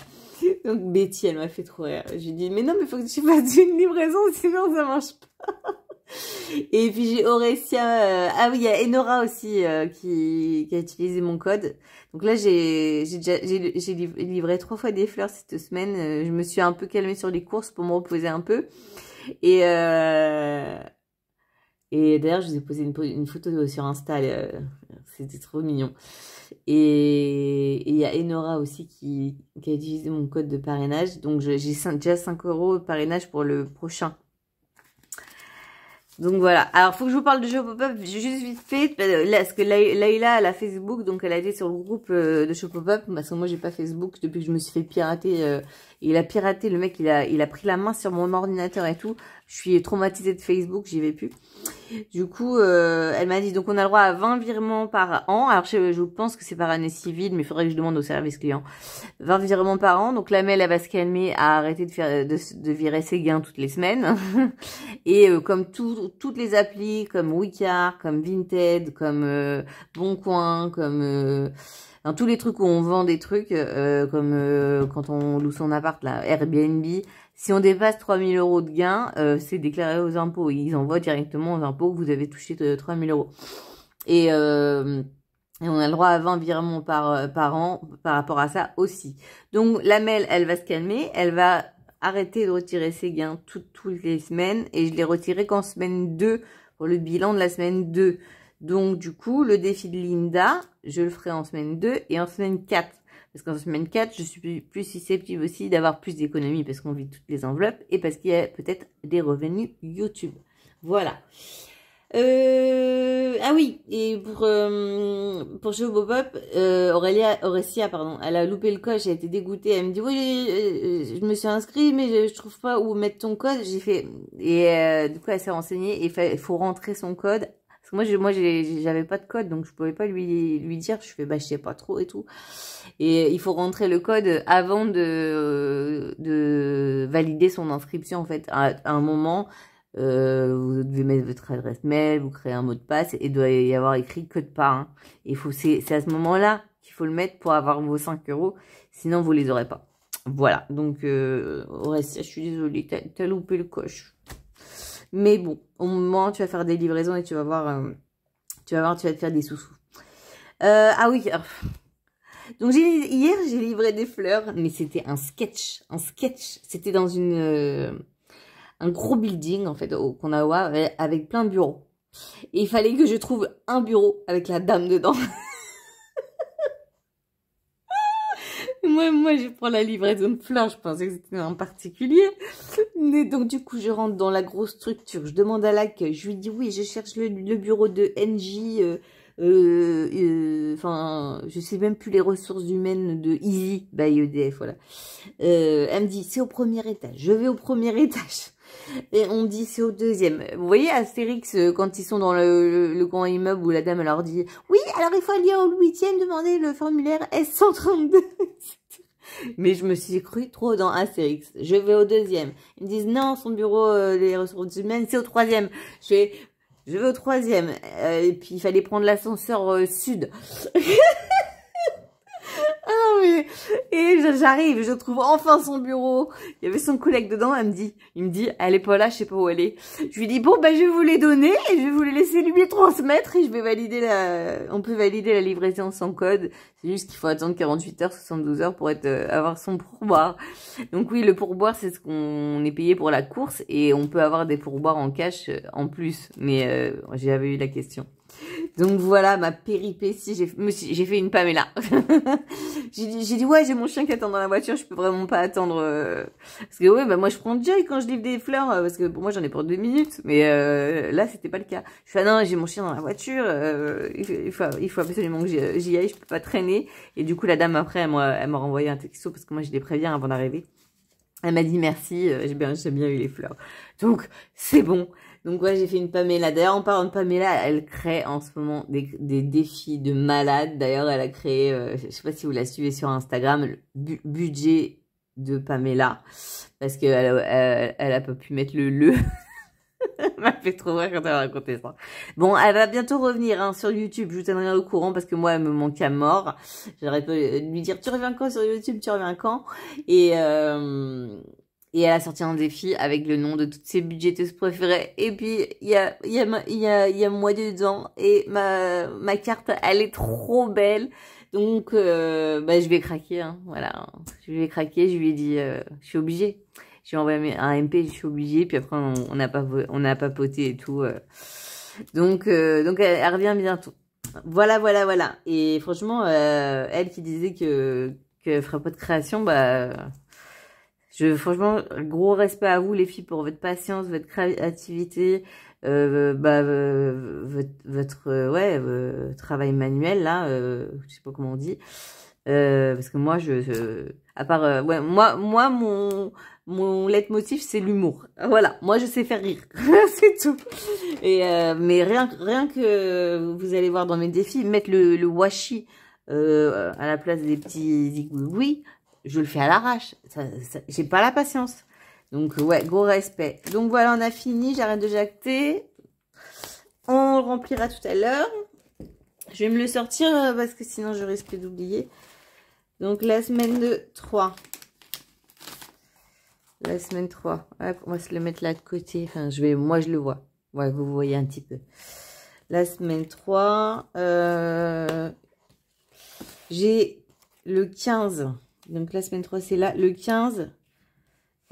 Donc Betty, elle m'a fait trop rire. J'ai dit, mais non, mais faut que tu fasses une livraison, sinon ça marche pas. (laughs) (laughs) Et puis j'ai Aurécia, euh, ah oui, il y a Enora aussi euh, qui, qui, a utilisé mon code. Donc là, j'ai livré trois fois des fleurs cette semaine. Euh, je me suis un peu calmée sur les courses pour me reposer un peu. Et, euh, et d'ailleurs, je vous ai posé une, une photo sur Insta. C'était trop mignon. Et il y a Enora aussi qui, qui, a utilisé mon code de parrainage. Donc j'ai déjà 5 euros de parrainage pour le prochain donc voilà. Alors, faut que je vous parle de J'ai juste vite fait. Parce que Layla, elle a Facebook, donc elle a été sur le groupe euh, de pop-up. Parce que moi, j'ai pas Facebook depuis que je me suis fait pirater euh, il a piraté, le mec, il a, il a pris la main sur mon ordinateur et tout. Je suis traumatisée de Facebook, j'y vais plus. Du coup, euh, elle m'a dit, donc on a le droit à 20 virements par an. Alors, je, je pense que c'est par année civile, mais il faudrait que je demande au service client. 20 virements par an. Donc, la mail, elle va se calmer à arrêter de, faire, de, virer ses gains toutes les semaines. (laughs) et euh, comme toutes les applis, comme Wicard, comme Vinted, comme euh, Boncoin, comme... Euh, dans tous les trucs où on vend des trucs, euh, comme euh, quand on loue son appart, là, Airbnb, si on dépasse 3000 euros de gains, euh, c'est déclaré aux impôts. Ils envoient directement aux impôts que vous avez touché 3000 euros. Et, on a le droit à 20 virements par, par an par rapport à ça aussi. Donc la mail, elle va se calmer, elle va arrêter de retirer ses gains toutes les semaines et je l'ai retiré qu'en semaine 2 pour le bilan de la semaine 2. Donc, du coup, le défi de Linda, je le ferai en semaine 2 et en semaine 4. Parce qu'en semaine 4, je suis plus susceptible aussi d'avoir plus d'économies parce qu'on vit toutes les enveloppes et parce qu'il y a peut-être des revenus YouTube. Voilà. Euh, ah oui, et pour euh, pour Bobop, euh, Aurélia Aurécia, pardon, elle a loupé le code, j'ai été dégoûtée. Elle me dit oui, euh, euh, je, me suis inscrite, mais je, ne trouve pas où mettre ton code. J'ai fait et du coup elle s'est renseignée et il faut rentrer son code moi, je, moi, j'avais pas de code, donc je pouvais pas lui, lui dire. Je fais, bah, je sais pas trop et tout. Et il faut rentrer le code avant de, euh, valider son inscription, en fait. À, un moment, euh, vous devez mettre votre adresse mail, vous créez un mot de passe, et il doit y avoir écrit code de hein. il faut, c'est, à ce moment-là qu'il faut le mettre pour avoir vos 5 euros, sinon vous les aurez pas. Voilà, donc, euh, au reste, je suis désolée, t'as, loupé le coche. Mais bon, au moment, tu vas faire des livraisons et tu vas voir, euh, tu vas voir, tu vas te faire des sous-sous. Euh, ah oui, donc hier, j'ai livré des fleurs, mais c'était un sketch, un sketch. C'était dans une, euh, un gros building, en fait, au Konawa, avec plein de bureaux. Et il fallait que je trouve un bureau avec la dame dedans. (laughs) moi, moi, je prends la livraison de fleurs, je pensais que c'était en particulier. Mais donc, du coup, je rentre dans la grosse structure, je demande à l'accueil, je lui dis, oui, je cherche le, bureau de NJ, euh, euh, euh, enfin, je sais même plus les ressources humaines de Easy by EDF, voilà. elle me dit, c'est au premier étage. Je vais au premier (laughs) étage. Et on dit, c'est au deuxième. Vous voyez, Astérix, quand ils sont dans le, le, grand immeuble où la dame leur dit, oui, alors il faut aller au huitième demander le formulaire S132. Mais je me suis cru trop dans Astérix. Je vais au deuxième. Ils me disent, non, son bureau, des euh, ressources humaines, c'est au troisième. Je fais, je vais au troisième. Euh, et puis, il fallait prendre l'ascenseur euh, sud. (laughs) Et j'arrive, je trouve enfin son bureau. Il y avait son collègue dedans, elle me dit, il me dit, elle est pas là, je sais pas où elle est. Je lui dis, bon, ben, je vais vous les donner et je vais vous les laisser lui transmettre et je vais valider la, on peut valider la livraison sans code. C'est juste qu'il faut attendre 48 heures, 72 heures pour être, euh, avoir son pourboire. Donc oui, le pourboire, c'est ce qu'on est payé pour la course et on peut avoir des pourboires en cash euh, en plus. Mais euh, j'avais eu la question. Donc voilà ma péripétie. J'ai fait une Pamela. (laughs) j'ai dit, dit, ouais, j'ai mon chien qui attend dans la voiture. Je peux vraiment pas attendre. Euh. Parce que ouais, bah moi je prends Joy quand je livre des fleurs. Euh, parce que pour moi j'en ai pour deux minutes. Mais euh, là c'était pas le cas. Je fais ah non, j'ai mon chien dans la voiture. il, faut, absolument que j'y aille. Je peux pas traîner. Et du coup la dame après elle m'a renvoyé un texto parce que moi je les préviens avant d'arriver. Elle m'a dit merci, j'ai bien, bien eu les fleurs. Donc, c'est bon. Donc ouais, j'ai fait une Pamela. D'ailleurs, en parlant de Pamela, elle crée en ce moment des, des défis de malade. D'ailleurs, elle a créé, euh, je sais pas si vous la suivez sur Instagram, le budget de Pamela. Parce qu'elle elle, elle, a pas pu mettre le « le (laughs) ». m'a fait trop rire quand elle a raconté ça. Bon, elle va bientôt revenir hein, sur YouTube. Je vous tiendrai au courant parce que moi, elle me manque à mort. J'aurais pu lui dire, tu reviens quand sur YouTube Tu reviens quand Et... Euh et elle a sorti un défi avec le nom de toutes ses budgéteuses préférées. Et puis, il y a, y, a, y, a, y a moi dedans. Et ma, ma carte, elle est trop belle. Donc, euh, bah, je vais craquer. Hein, voilà. Je vais craquer. Je lui ai dit, euh, je suis obligée. J'ai envoyé un MP, je suis obligée. Puis après, on n'a pas, on a poté et tout. Euh. Donc, donc elle, revient bientôt. Voilà, voilà, voilà. Et franchement, elle qui disait que, que ferait pas de création, bah je, franchement, gros respect à vous les filles pour votre patience, votre créativité, euh, bah, votre, euh, travail manuel là, euh, je sais pas comment on dit, euh, parce que moi je, à part euh, ouais, moi moi mon mon leitmotiv c'est l'humour. Voilà, moi je sais faire rire, (laughs) c'est tout. Et mais rien rien que vous allez voir dans mes défis, mettre le, le washi à la place des petits Oui je le fais à l'arrache. J'ai pas la patience. Donc, euh, ouais, gros respect. Donc, voilà, on a fini. J'arrête de jacter. On le remplira tout à l'heure. Je vais me le sortir euh, parce que sinon, je risque d'oublier. Donc, la semaine 3. La semaine 3. on va se le mettre là de côté. je vais, moi, je le vois. Ouais, vous voyez un petit peu. La semaine 3. Euh, j'ai le 15. Donc la semaine 3, c'est là. Le 15,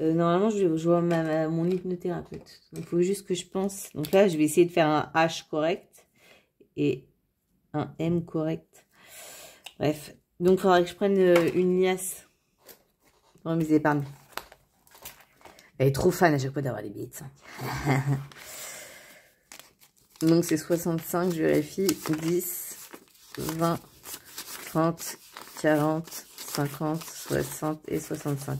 euh, normalement, je, vais vois mon hypnothérapeute. il faut juste que je pense. Donc là, je vais essayer de faire un H correct et un M correct. Bref. Donc, il faudrait que je prenne euh, une liasse pour mes épargnes. Elle est trop fan à chaque fois d'avoir les billets de 5. Donc, c'est 65, je vérifie. 10, 20, 30, 40, 50, 60 et 65.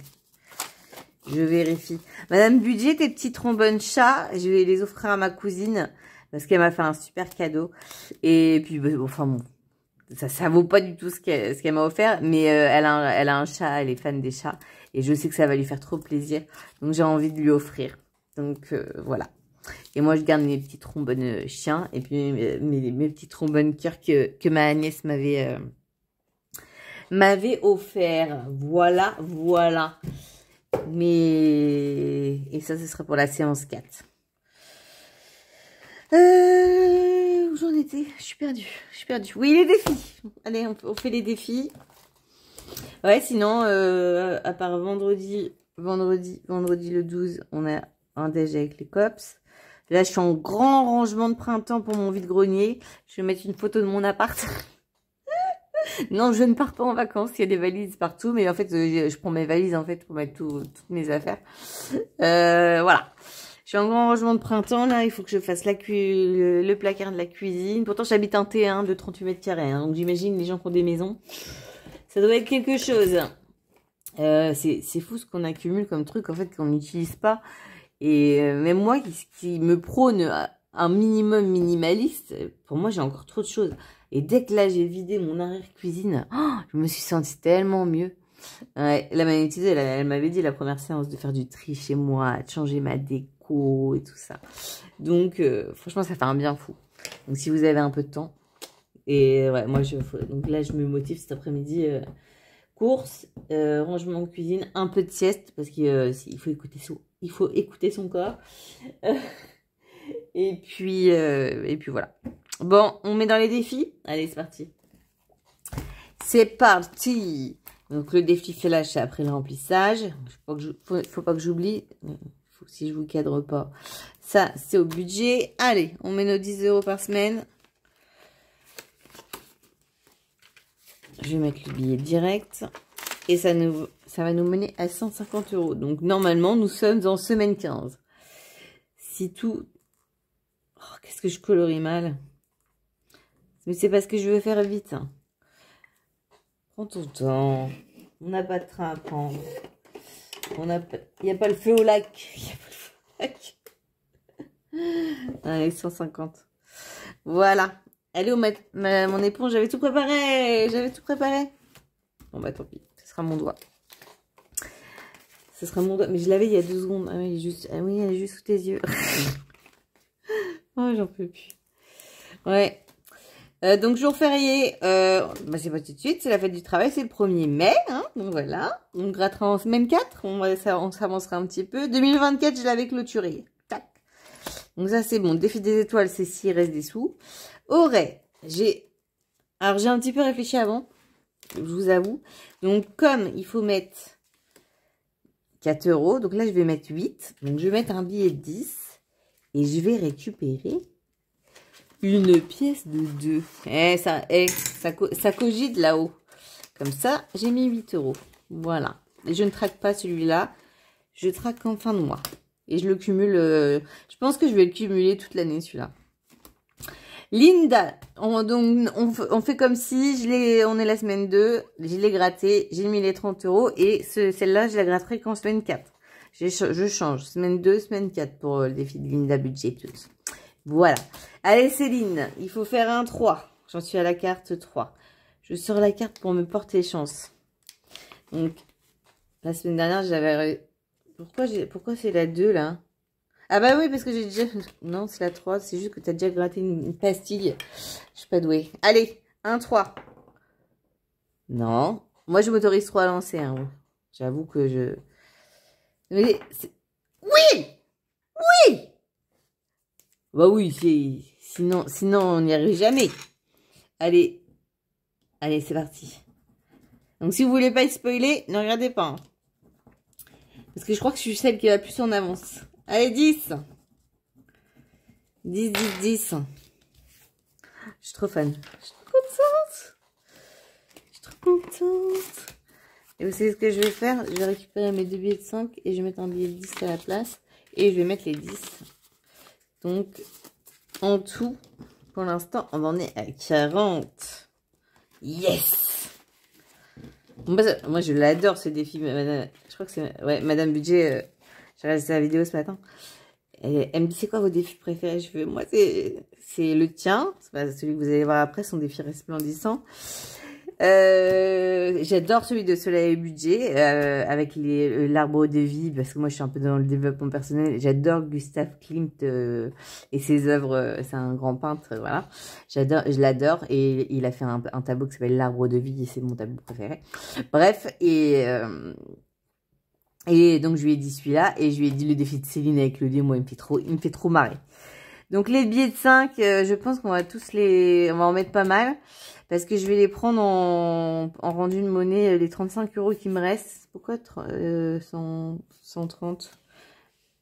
Je vérifie. Madame Budget, tes petits trombones chats, je vais les offrir à ma cousine parce qu'elle m'a fait un super cadeau. Et puis, bah, enfin bon, ça, ça vaut pas du tout ce qu'elle m'a offert, mais euh, elle, a un, a un chat, elle est fan des chats. Et je sais que ça va lui faire trop plaisir. Donc, j'ai envie de lui offrir. Donc, euh, voilà. Et moi, je garde mes petits trombones euh, chiens et puis mes, petits trombones cœur que, que ma nièce m'avait m'avait offert. Voilà, voilà. Mais... Et ça, ce sera pour la séance 4. Euh, où j'en étais Je suis perdue. Je suis perdue. Oui, les défis. Allez, on, fait les défis. Ouais, sinon, euh, à part vendredi, vendredi, vendredi le 12, on a un déj avec les cops. Là, je suis en grand rangement de printemps pour mon vide-grenier. Je vais mettre une photo de mon appart. (laughs) (laughs) non, je ne pars pas en vacances. Il y a des valises partout, mais en fait, euh, je, prends mes valises en fait pour mettre toutes mes affaires. Euh, voilà. Je suis en grand rangement de printemps, là, il faut que je fasse la le, placard de la cuisine. Pourtant, j'habite un T1 de 38 mètres carrés, hein, donc j'imagine les gens qui ont des maisons. Ça doit être quelque chose. Euh, c'est fou ce qu'on accumule comme truc, en fait, qu'on n'utilise pas. Et même moi, qui me prône un minimum minimaliste, pour moi, j'ai encore trop de choses. Et dès que là, j'ai vidé mon arrière-cuisine, oh, je me suis sentie tellement mieux. la magnétise, elle, m'avait dit la première séance de faire du tri chez moi, de changer ma déco et tout ça. Donc, euh, franchement, ça fait un bien fou. Donc, si vous avez un peu de temps. Et ouais, moi, je, donc là, je me motive cet après-midi. Euh, course, euh, rangement de cuisine, un peu de sieste, parce qu'il faut, écouter son, il faut écouter son corps. (laughs) et, puis, et puis, voilà. Bon, on met dans les défis Allez, c'est parti. C'est parti Donc, le défi fait lâcher après le remplissage. Il ne faut, pas que j'oublie. Si je vous cadre pas. Ça, c'est au budget. Allez, on met nos 10 euros par semaine. Je vais mettre le billet direct. Et ça, ça va nous mener à 150 euros. Donc, normalement, nous sommes en semaine 15. Si tout... Oh, qu'est-ce que je colorie mal mais c'est parce que je veux faire vite. Hein. Prends ton temps. On n'a pas de train à prendre. Il n'y a pas le feu au lac. (laughs) Il Allez, 150. Ah, voilà. Allez est met mon éponge J'avais tout préparé. J'avais tout préparé. Bon, bah tant pis. Ce sera mon doigt. Ce sera mon doigt. Mais je l'avais il y a deux secondes. Ah oui, juste... ah, oui elle est juste sous tes yeux. (laughs) oh, j'en peux plus. Ouais. Euh, donc, jour férié, euh, bah, c'est pas tout de suite, c'est la fête du travail, c'est le 1er mai, hein, donc voilà. On grattera en semaine 4, on, on s'avancera un petit peu. 2024, je l'avais clôturé, tac. Donc ça, c'est bon, défi des étoiles, c'est s'il reste des sous. Aurait, j'ai... Alors, j'ai un petit peu réfléchi avant, je vous avoue. Donc, comme il faut mettre 4 euros, donc là, je vais mettre 8. Donc, je vais mettre un billet de 10 et je vais récupérer une pièce de deux. Eh, ça, eh, ça, ça cogite là-haut. Comme ça, j'ai mis 8 euros. Voilà. je ne traque pas celui-là. Je traque en fin de mois. Et je le cumule. Euh, je pense que je vais le cumuler toute l'année, celui-là. Linda, on, donc, on, fait comme si, je on est la semaine 2, je l'ai gratté, j'ai mis les 30 euros et celle-là, je la gratterai qu'en semaine 4. Je change, semaine 2, semaine 4 pour euh, le défi de Linda budget voilà. Allez, Céline, il faut faire un 3. J'en suis à la carte 3. Je sors la carte pour me porter chance. Donc, la semaine dernière, j'avais... Pourquoi, Pourquoi c'est la 2, là ah bah oui, parce que j'ai déjà... Non, c'est la 3. C'est juste que tu as déjà gratté une pastille. Je suis pas douée. Allez, un 3. Non. Moi, je m'autorise 3 à lancer. Hein, J'avoue que je... Mais oui Oui bah oui, sinon, sinon on n'y arrive jamais. Allez, allez, c'est parti. Donc si vous voulez pas être spoiler, ne regardez pas. Hein. Parce que je crois que je suis celle qui va plus en avance. Allez, 10 10, 10, 10. Je suis trop fan. Je suis trop contente. Je suis trop contente. Et vous savez ce que je vais faire Je vais récupérer mes deux billets de 5 et je vais mettre un billet de 10 à la place. Et je vais mettre les 10. Donc, en tout, pour l'instant, on en est à 40. Yes bah, Moi, je l'adore, ce défi. je crois que c'est... Ouais, Madame Budget, euh, j'ai regardé sa vidéo ce matin. elle me dit, c'est quoi vos défis préférés Je veux moi, c'est le tien. C'est celui que vous allez voir après, son défi resplendissant. Euh, j'adore celui de Soleil et Budget euh, avec euh, l'arbre de vie parce que moi je suis un peu dans le développement personnel. J'adore Gustave Klimt euh, et ses œuvres. C'est un grand peintre, voilà. J'adore, je l'adore et il a fait un, tableau qui s'appelle l'arbre de vie et c'est mon tableau préféré. Bref et et donc je lui ai dit celui-là et je lui ai dit le défi de Céline avec le lieu, moi il me fait trop, il me fait trop marrer. Donc les billets de 5, je pense qu'on va tous les... On va en mettre pas mal. Parce que je vais les prendre en, rendu de monnaie, euh, les 35 euros qui me restent. Pourquoi 130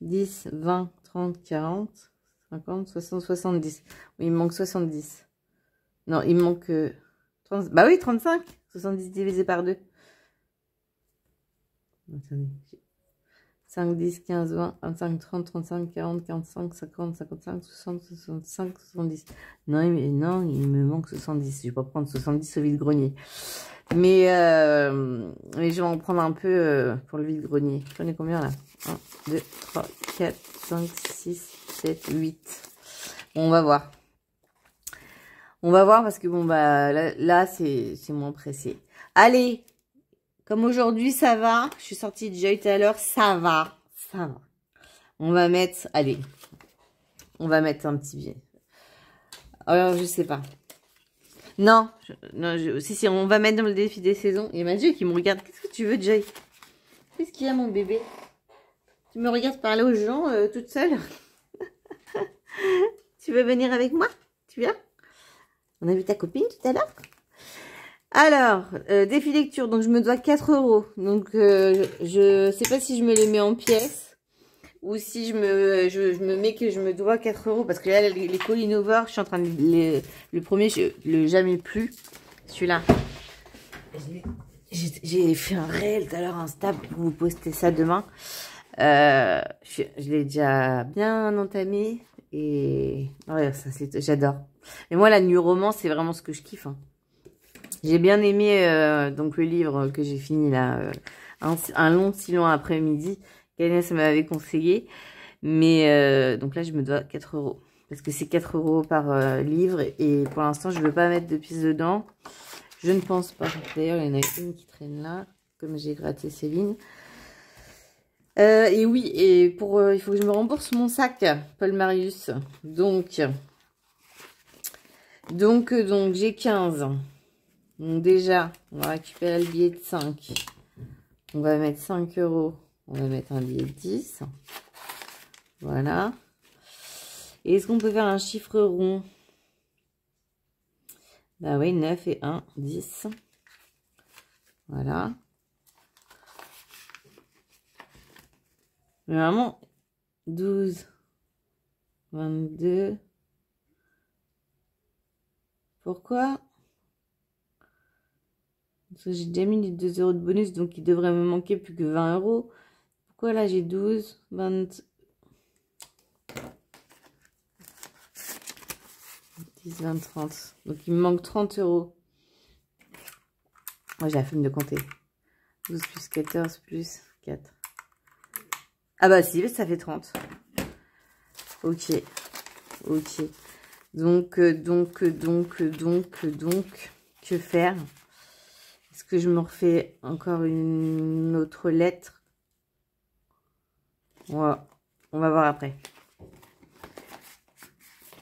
10, 20, 30, 40, 50, 60, 70. il me manque 70. Non, il me manque... 30, euh, bah oui, 35 70 divisé par 2. Attendez, 5, 10, 15, 20, 25, 30, 35, 40, 45, 50, 55, 60, 65, 70. Non, mais non, il me manque 70. Je vais pas prendre 70 au vide-grenier. Mais, euh, mais je vais en prendre un peu euh, pour le vide-grenier. Je combien là 1, 2, 3, 4, 5, 6, 7, 8. on va voir. On va voir parce que bon, bah là, là c'est moins pressé. Allez, comme aujourd'hui, ça va. Je suis sortie de Joy tout à l'heure. Ça va. Ça va. On va mettre... Allez. On va mettre un petit billet. Alors, je sais pas. Non. non si, si, on va mettre dans le défi des saisons. Il y a Mathieu qui me regarde. Qu'est-ce que tu veux, Joy Qu'est-ce qu'il y a, mon bébé Tu me regardes parler aux gens euh, toute seule (laughs) Tu veux venir avec moi Tu viens On a vu ta copine tout à l'heure alors, euh, défi lecture, donc je me dois 4 euros. Donc, euh, je ne sais pas si je me les mets en pièces ou si je me, je, me mets que je me dois 4 euros. Parce que là, les, les je suis en train de Le premier, je le jamais plus. Celui-là. J'ai fait un réel tout à l'heure Insta pour vous poster ça demain. Euh, je, l'ai déjà bien entamé. Et ouais, ça, j'adore. Mais moi, la nuit roman, c'est vraiment ce que je kiffe. Hein. J'ai bien aimé euh, donc le livre que j'ai fini là, euh, un, long si long après-midi. qu'Agnès m'avait conseillé. Mais euh, donc là, je me dois 4 euros. Parce que c'est 4 euros par livre. Et pour l'instant, je ne veux pas mettre de pièces dedans. Je ne pense pas. D'ailleurs, il y en a une qui traîne là. Comme j'ai gratté Céline. et oui, et pour, il faut que je me rembourse mon sac, Paul Marius. Donc, donc, donc j'ai 15. Donc déjà, on va récupérer le billet de 5. On va mettre 5 euros. On va mettre un billet de 10. Voilà. Et est-ce qu'on peut faire un chiffre rond Bah oui, 9 et 1, 10. Voilà. Vraiment. 12, 22. Pourquoi j'ai déjà mis les 2 euros de bonus, donc il devrait me manquer plus que 20 euros. Pourquoi là j'ai 12, 20... 10, 20, 30. Donc il me manque 30 euros. Moi j'ai la flemme de compter. 12 plus 14 plus 4. Ah bah si, ça fait 30. Ok. Ok. Donc, euh, donc, euh, donc, euh, donc, donc, que faire que je me refais encore une autre lettre on va, on va voir après.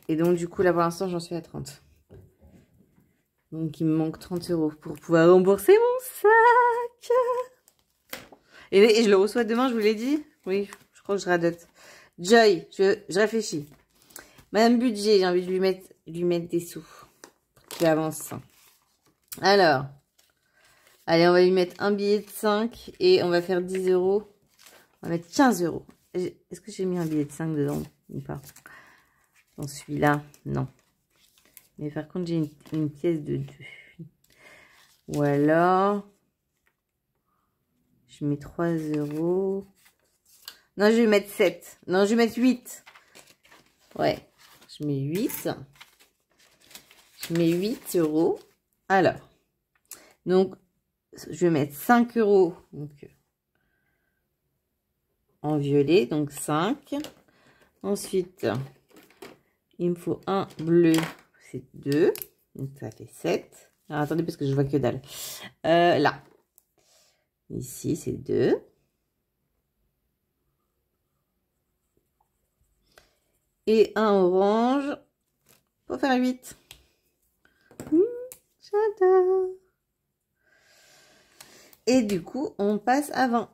Et donc, du coup, là, pour l'instant, j'en suis à 30. Donc, il me manque 30 euros pour pouvoir rembourser mon sac. Et, je le reçois demain, je vous l'ai dit Oui, je crois que je radote. Joy, je, réfléchis. Madame Budget, j'ai envie de lui mettre, lui mettre des sous. Pour qu'il avance. Alors, Allez, on va lui mettre un billet de 5 et on va faire 10 euros. On va mettre 15 euros. Est-ce que j'ai mis un billet de 5 dedans ou pas Dans celui-là, non. Mais par contre, j'ai une, pièce de 2. Ou alors, je mets 3 euros. Non, je vais mettre 7. Non, je vais mettre 8. Ouais, je mets 8. Je mets 8 euros. Alors, donc, je vais mettre 5 euros en violet, donc 5. Ensuite, il me faut un bleu, c'est 2. Donc ça fait 7. attendez parce que je vois que dalle. Euh, là. Ici, c'est 2. Et un orange pour faire 8. Mmh, j'adore. Et du coup, on passe avant.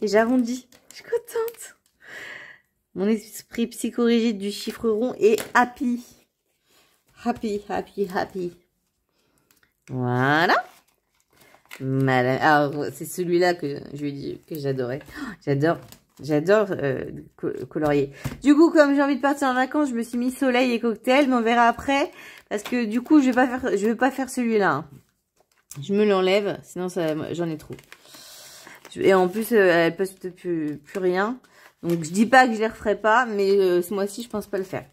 Et j'arrondis. Je suis contente. Mon esprit psychorigide du chiffre rond est happy. Happy, happy, happy. Voilà. Alors, c'est celui-là que je que j'adorais. Oh, j'adore. J'adore euh, colorier. Du coup, comme j'ai envie de partir en vacances, je me suis mis soleil et cocktail, mais on verra après. Parce que du coup, je vais pas faire, je vais pas faire celui-là. Hein. Je me l'enlève, sinon j'en ai trop. Et en plus, euh, elle ne poste plus, plus rien. Donc je dis pas que je ne les referai pas, mais euh, ce mois-ci, je pense pas le faire.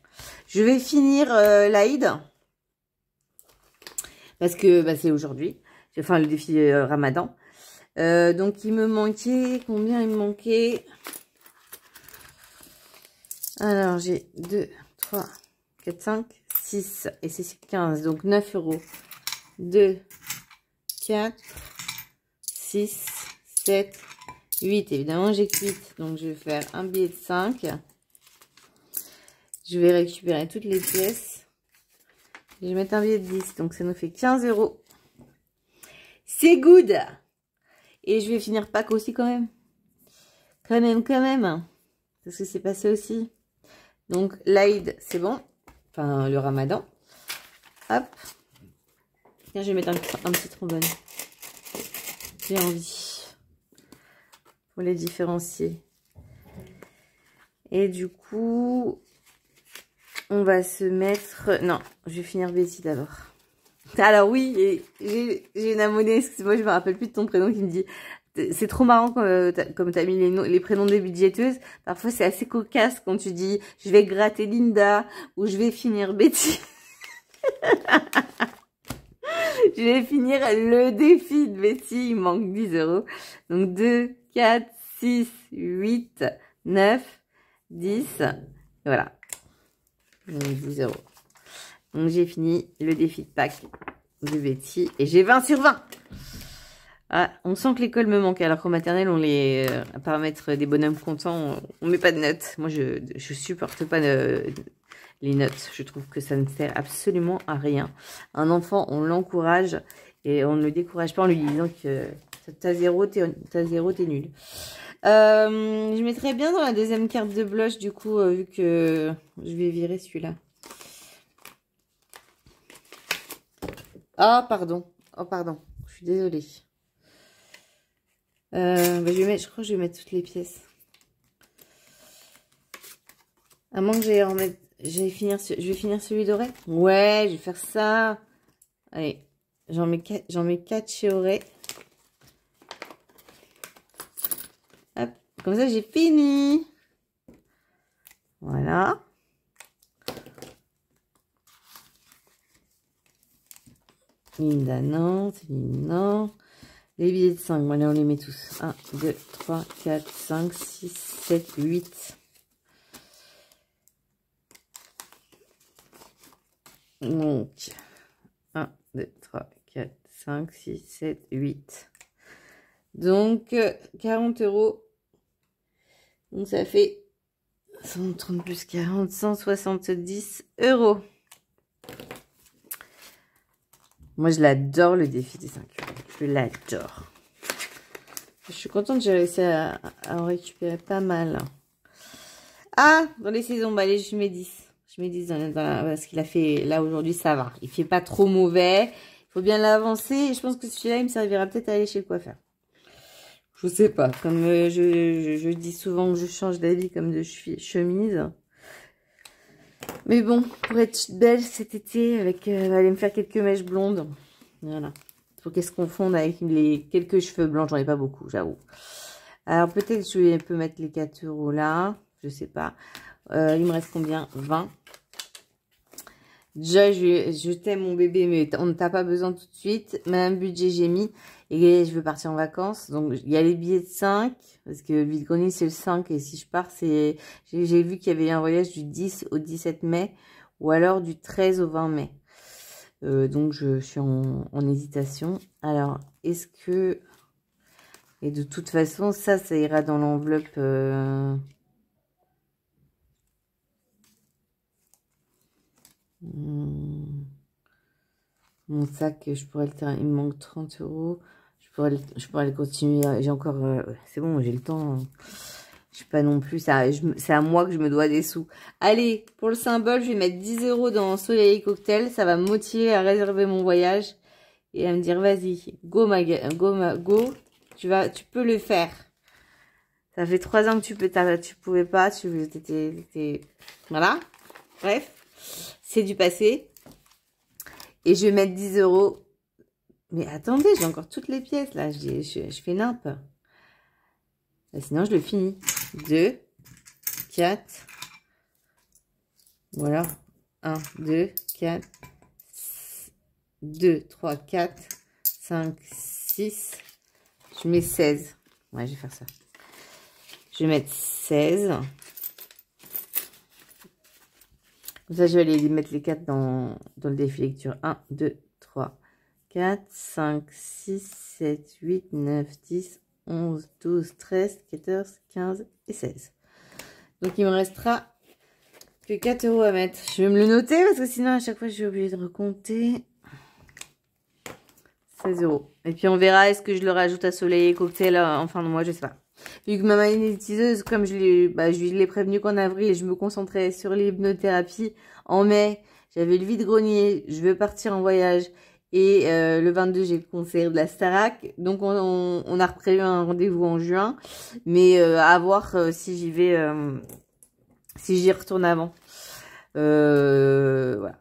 Je vais finir euh, l'Aïd. Parce que bah, c'est aujourd'hui. Enfin, le défi ramadan. donc il me manquait... Combien il me manquait Alors j'ai 2, 3, 4, 5, 6 et c'est 15. Donc 9 euros. 2, 4, 6, 7, 8. Évidemment, j'ai 8, donc je vais faire un billet de 5. Je vais récupérer toutes les pièces. Je vais mettre un billet de 10, donc ça nous fait 15 euros. C'est good Et je vais finir Pâques aussi quand même. Quand même, quand même. Parce que c'est passé aussi. Donc l'Aïd, c'est bon. Enfin, le ramadan. Hop. Tiens, je vais mettre un, petit trombone. J'ai envie. Pour les différencier. Et du coup, on va se mettre... Non, je vais finir Betty d'abord. Alors oui, j'ai une abonnée, excuse-moi, je me rappelle plus de ton prénom qui me dit... C'est trop marrant euh, comme tu as mis les, prénoms des budgéteuses. Parfois, c'est assez cocasse quand tu dis « je vais gratter Linda » ou « je vais finir Betty (laughs) » je vais finir le défi de Betty. Il manque 10 euros. Donc 2, 4, 6, 8, 9, 10. Voilà. Donc 10 euros. Donc j'ai fini le défi de Pâques de Betty. Et j'ai 20 sur 20. Ah, on sent que l'école me manque. Alors qu'en maternelle, on les, euh, à part des bonhommes contents, on, ne met pas de notes. Moi, je, je supporte pas de, les notes. Je trouve que ça ne sert absolument à rien. Un enfant, on l'encourage et on ne le décourage pas en lui disant que t'as zéro, t'es nul. Euh, je mettrais bien dans la deuxième carte de blush, du coup, euh, vu que je vais virer celui-là. Ah, pardon. Oh, pardon. Je suis désolée. Euh, bah, je, vais je crois que je vais mettre toutes les pièces. À moins que j'aille en mettre je vais finir, je vais finir celui doré Ouais, je vais faire ça. Allez, j'en mets, 4... j'en mets chez Auré. Hop, comme ça j'ai fini. Voilà. Linda, non. non. Les billets de 5, on les met tous. 1, 2, 3, 4, 5, 6, 7, 8. Donc, 1, 2, 3, 4, 5, 6, 7, 8. Donc, 40 euros. Donc, ça fait 130 plus 40, 170 euros. Moi, je l'adore, le défi des 5 euros. Je l'adore. Je suis contente, j'ai réussi à, en récupérer pas mal. Ah, dans les saisons, bah, allez, je mets 10. Je me dis, parce euh, ce qu'il a fait là aujourd'hui, ça va. Il fait pas trop mauvais. Il faut bien l'avancer. Et je pense que celui-là, il me servira peut-être à aller chez le coiffeur. Je ne sais pas. Comme euh, je, dis souvent je change d'avis comme de chemise. Mais bon, pour être belle cet été, avec euh, va aller me faire quelques mèches blondes. Voilà. Faut qu'elles se confondent avec les quelques cheveux blancs. J'en ai pas beaucoup, j'avoue. Alors peut-être que je vais un peu mettre les 4 euros là. Je ne sais pas. Euh, il me reste combien 20. Déjà, je, t'aime mon bébé, mais on ne t'a pas besoin tout de suite. Même budget, j'ai mis. Et je veux partir en vacances. Donc, il y a les billets de 5. Parce que le Bitcoin, c'est le 5. Et si je pars, c'est... J'ai vu qu'il y avait un voyage du 10 au 17 mai. Ou alors du 13 au 20 mai. Euh, donc, je suis en, hésitation. Alors, est-ce que... Et de toute façon, ça, ça ira dans l'enveloppe... Euh, Mon sac, je pourrais le Il me manque 30 euros. Je pourrais le, je pourrais continuer. J'ai encore... Euh, c'est bon, j'ai le temps. Hein. Je sais pas non plus. C'est à moi que je me dois des sous. Allez, pour le symbole, je vais mettre 10 euros dans Soleil et Cocktail. Ça va me motiver à réserver mon voyage. Et à me dire, vas-y, go, ma, go, go. Tu, vas, tu peux le faire. Ça fait trois ans que tu peux, tu pouvais pas, tu étais, voilà. Bref c'est du passé. Et je vais mettre 10 euros. Mais attendez, j'ai encore toutes les pièces là. Je, je, fais nimpe. Sinon, je le finis. 2, 4. Voilà. 1, 2, 4. 2, 3, 4, 5, 6. Je mets 16. Ouais, je vais faire ça. Je vais mettre 16 ça, je vais aller mettre les 4 dans, le défi lecture. 1, 2, 3, 4, 5, 6, 7, 8, 9, 10, 11, 12, 13, 14, 15 et 16. Donc, il me restera que 4 euros à mettre. Je vais me le noter parce que sinon, à chaque fois, je vais oublier de recompter. 16 euros. Et puis, on verra est-ce que je le rajoute à soleil et cocktail euh, en fin de mois, je sais pas. Vu que ma magnétiseuse, comme je, bah, je l'ai prévenu qu'en avril, je me concentrais sur l'hypnothérapie. En mai, j'avais le vide-grenier, je veux partir en voyage. Et euh, le 22, j'ai le concert de la Starac. Donc, on, a prévu un rendez-vous en juin. Mais euh, à voir euh, si j'y vais, si j'y retourne avant. voilà.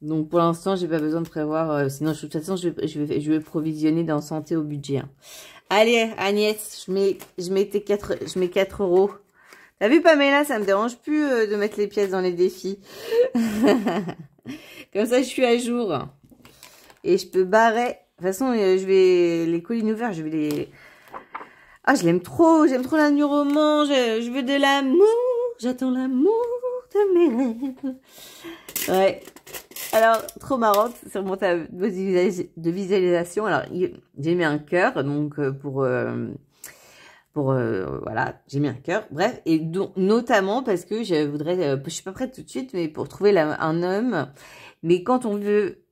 Donc, pour l'instant, j'ai pas besoin de prévoir. sinon, de toute façon, je vais, je, vais, provisionner dans santé au budget. Hein. Allez, Agnès, je mets, je mets, 4, je mets 4 euros. T'as vu, Pamela, ça me dérange plus euh, de mettre les pièces dans les défis. (laughs) Comme ça, je suis à jour. Et je peux barrer. De toute façon, euh, je vais les collines ouvertes, je vais les... Ah, je l'aime trop, j'aime trop la nuit roman, je, je veux de l'amour, j'attends l'amour de mes rêves. Ouais, alors, trop marrante sur mon tableau de visualisation. Alors, j'ai mis un cœur, donc euh, pour... Euh, pour euh, voilà, j'ai mis un cœur. Bref, et donc, notamment parce que je voudrais... je suis pas prête tout de suite, mais pour trouver un homme. Mais quand on veut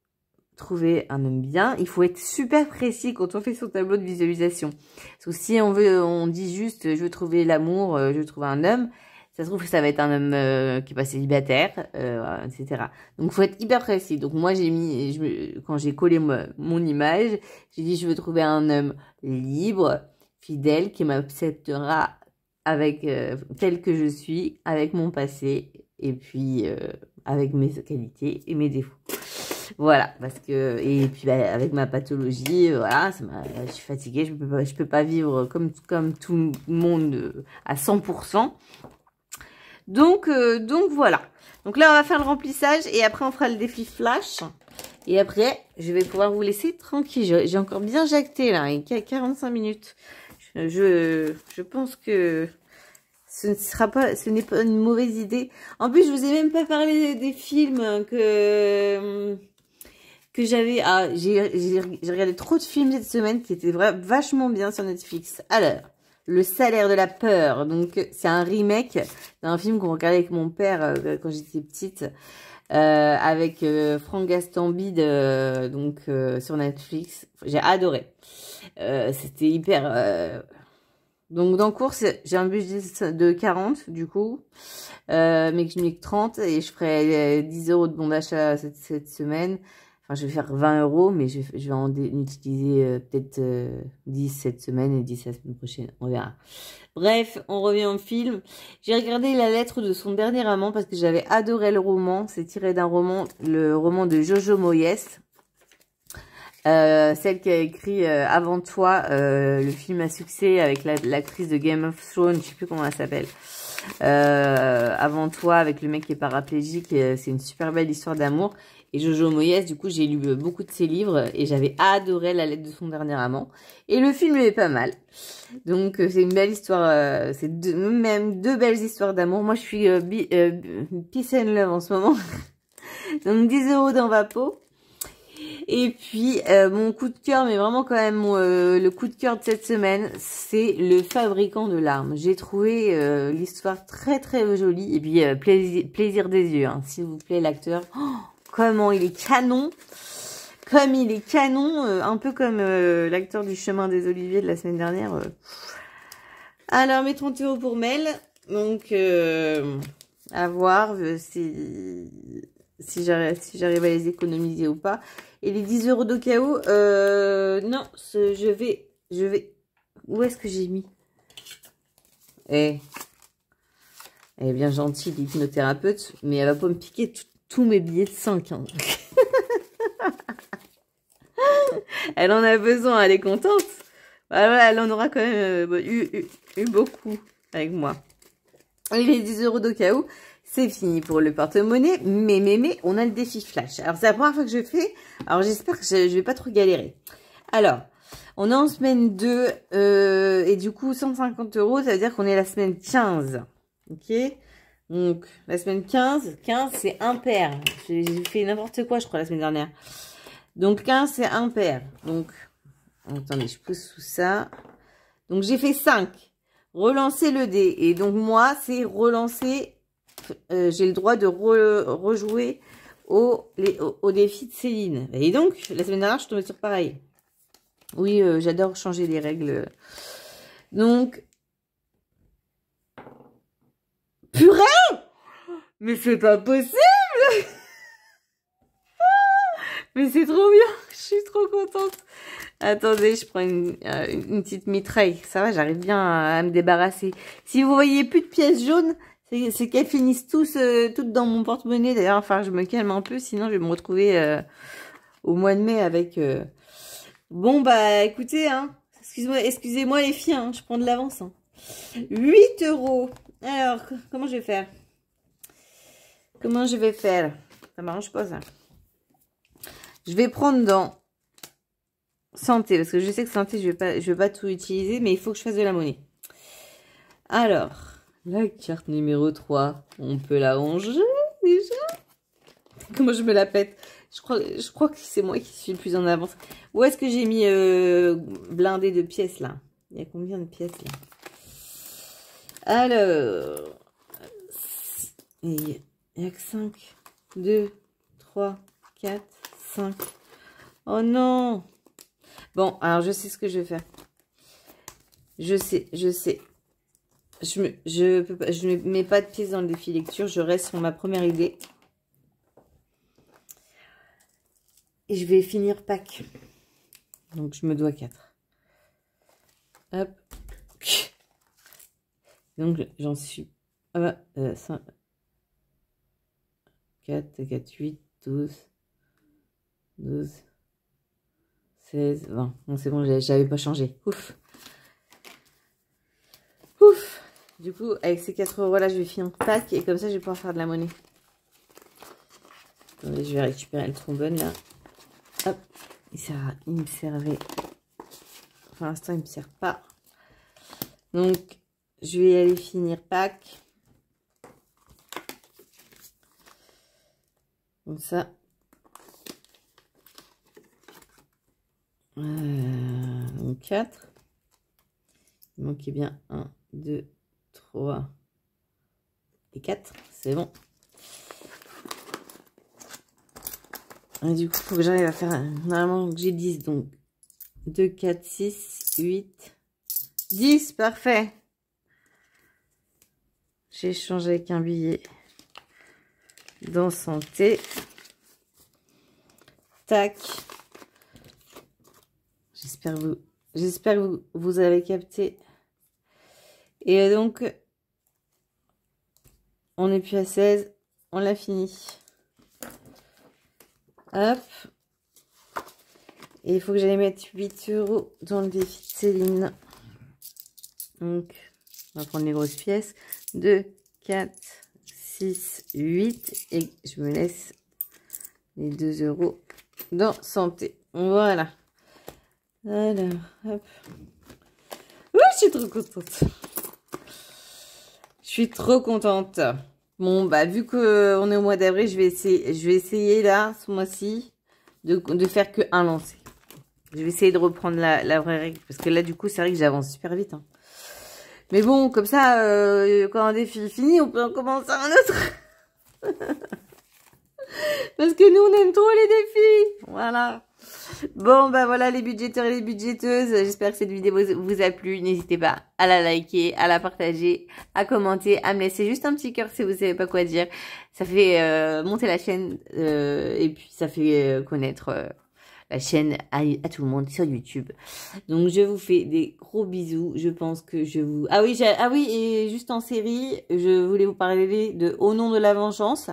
trouver un homme bien, il faut être super précis quand on fait son tableau de visualisation. Parce que si on veut, on dit juste, je veux trouver l'amour, je veux trouver un homme, ça se trouve que ça va être un homme euh, qui n'est pas célibataire, euh, etc. Donc faut être hyper précis. Donc moi j'ai mis, quand j'ai collé mon image, j'ai dit je veux trouver un homme libre, fidèle, qui m'acceptera avec euh, tel que je suis, avec mon passé et puis avec mes qualités et mes défauts. Voilà, parce que et puis bah, avec ma pathologie, voilà, ça je suis fatiguée, je peux je peux pas vivre comme comme tout le monde à 100%. Donc, euh, donc voilà. Donc là, on va faire le remplissage et après, on fera le défi flash. Et après, je vais pouvoir vous laisser tranquille. J'ai encore bien jacté là, il y a 45 minutes. Je, je pense que ce ne sera pas, ce n'est pas une mauvaise idée. En plus, je vous ai même pas parlé des films que que j'avais. Ah, j'ai regardé trop de films cette semaine qui étaient vachement bien sur Netflix. Alors, le salaire de la peur. Donc, c'est un remake d'un film qu'on regardait avec mon père euh, quand j'étais petite, euh, avec euh, Franck Gastambide, euh, donc sur Netflix. J'ai adoré. C'était hyper. Donc, dans course, j'ai un budget de 40, du coup, mais que je n'ai que 30 et je ferai 10 euros de bon d'achat cette semaine. Enfin, je vais faire 20 euros, mais je, vais en utiliser euh, peut-être 10 euh, cette semaine et 10 la semaine prochaine. On verra. Bref, on revient au film. J'ai regardé la lettre de son dernier amant parce que j'avais adoré le roman. C'est tiré d'un roman, le roman de Jojo Moyes. Euh, celle qui a écrit euh, avant toi euh, le film à succès avec l'actrice de Game of Thrones, je sais plus comment elle s'appelle. avant toi avec le mec qui est paraplégique, c'est une super belle histoire d'amour. Et Jojo Moyes, du coup, j'ai lu euh, beaucoup de ses livres et j'avais adoré La lettre de son dernier amant. Et le film est pas mal. Donc, euh, c'est une belle histoire, euh, c'est même deux belles histoires d'amour. Moi, je suis euh, peace and love en ce moment. (laughs) Donc, 10 euros dans peau. Et puis, mon coup de cœur, mais vraiment quand même le coup de cœur de cette semaine, c'est Le Fabricant de larmes. J'ai trouvé l'histoire très très jolie. Et puis, plaisir, des yeux, hein. s'il vous plaît, l'acteur. Oh comment il est canon comme il est canon, euh, un peu comme euh, l'acteur du chemin des oliviers de la semaine dernière. Euh. Alors, mes 30 euros pour Mel. Donc, à voir si, si j'arrive à les économiser ou pas. Et les 10 euros d'Okao, non, je vais... je vais. Où est-ce que j'ai mis Eh, elle est bien gentille, l'hypnothérapeute, mais elle va pas me piquer toute tous mes billets de 50. (laughs) elle en a besoin, elle est contente. Bah, elle en aura quand même euh, eu, beaucoup avec moi. les 10 euros d'au cas où, c'est fini pour le porte-monnaie. Mais, mais, mais, on a le défi flash. Alors, c'est la première fois que je fais. Alors, j'espère que je, ne vais pas trop galérer. Alors, on est en semaine 2. Euh, et du coup, 150 euros, ça veut dire qu'on est la semaine 15. Ok donc, la semaine 15, 15 c'est impair. J'ai fait n'importe quoi, je crois, la semaine dernière. Donc, 15 c'est impair. Donc, attendez, je pousse sous ça. Donc, j'ai fait 5. Relancer le dé. Et donc, moi, c'est relancer. Euh, j'ai le droit de rejouer au, défi de Céline. Et donc, la semaine dernière, je suis tombée sur pareil. Oui, euh, j'adore changer les règles. Donc, purée mais c'est pas possible (laughs) Mais c'est trop bien Je suis trop contente Attendez, je prends une, euh, petite mitraille. Ça va, j'arrive bien à, me débarrasser. Si vous voyez plus de pièces jaunes, c'est qu'elles finissent tous, euh, toutes dans mon porte-monnaie. D'ailleurs, enfin, je me calme un peu, sinon je vais me retrouver euh, au mois de mai avec... Bon, bah, écoutez, hein, excusez-moi excusez les filles, hein, je prends de l'avance. Hein. 8 euros. Alors, comment je vais faire Comment je vais faire Ça m'arrange pas ça. Je vais prendre dans santé, parce que je sais que santé, je ne vais, pas, je pas tout utiliser, mais il faut que je fasse de la monnaie. Alors, la carte numéro 3, on peut la ranger déjà Comment je me la pète je crois, je crois que c'est moi qui suis le plus en avance. Où est-ce que j'ai mis euh, blindé de pièces là Il y a combien de pièces là Alors... Il n'y a que 5. 2, 3, 4, 5. Oh non Bon, alors je sais ce que je vais faire. Je sais, je sais. Je, je, je ne mets pas de pièces dans le défi lecture. Je reste sur ma première idée. Et je vais finir pack. Donc, je me dois 4. Hop. Donc, j'en suis... Ah bah, euh, 4, 4, 8, 12, 12, 16, 20. Bon, c'est bon, j'avais pas changé. Ouf. Ouf. Du coup, avec ces 4 euros là, je vais finir pack et comme ça, je vais pouvoir faire de la monnaie. Attendez, je vais récupérer le trombone là. Hop. Il, me servait. Pour l'instant, il me sert pas. Donc, je vais aller finir pack. ça. Euh, donc 4. Il manquait eh bien 1, 2, 3 et 4. C'est bon. Et du coup, il faut que j'arrive à faire... Normalement, j'ai 10. Donc 2, 4, 6, 8, 10. Parfait. J'ai changé avec un billet dans santé, Tac. J'espère vous, j'espère vous, vous avez capté. Et donc, on est plus à 16, on l'a fini. Hop. Et il faut que j'aille mettre 8 euros dans le défi de Céline. Donc, on va prendre les grosses pièces. 2, 4, 6, 8. Et je me laisse les 2 euros dans santé. Voilà. Alors, hop. je suis trop contente. Je suis trop contente. Bon, bah, vu qu'on euh, est au mois d'avril, je vais essayer, je vais essayer là, ce mois-ci, de, de, faire que un lancer. Je vais essayer de reprendre la, vraie règle. Parce que là, du coup, c'est vrai que j'avance super vite. Hein. Mais bon, comme ça, euh, quand un défi est fini, on peut en commencer un autre. (laughs) Parce que nous, on aime trop les défis. Voilà. Bon, ben voilà les budgéteurs et les budgéteuses. J'espère que cette vidéo vous a plu. N'hésitez pas à la liker, à la partager, à commenter, à me laisser juste un petit cœur si vous savez pas quoi dire. Ça fait euh, monter la chaîne euh, et puis ça fait euh, connaître... Euh, la chaîne à, tout le monde sur YouTube. Donc je vous fais des gros bisous. Je pense que je vous... Ah oui, ah oui et juste en série, je voulais vous parler de Au nom de la vengeance.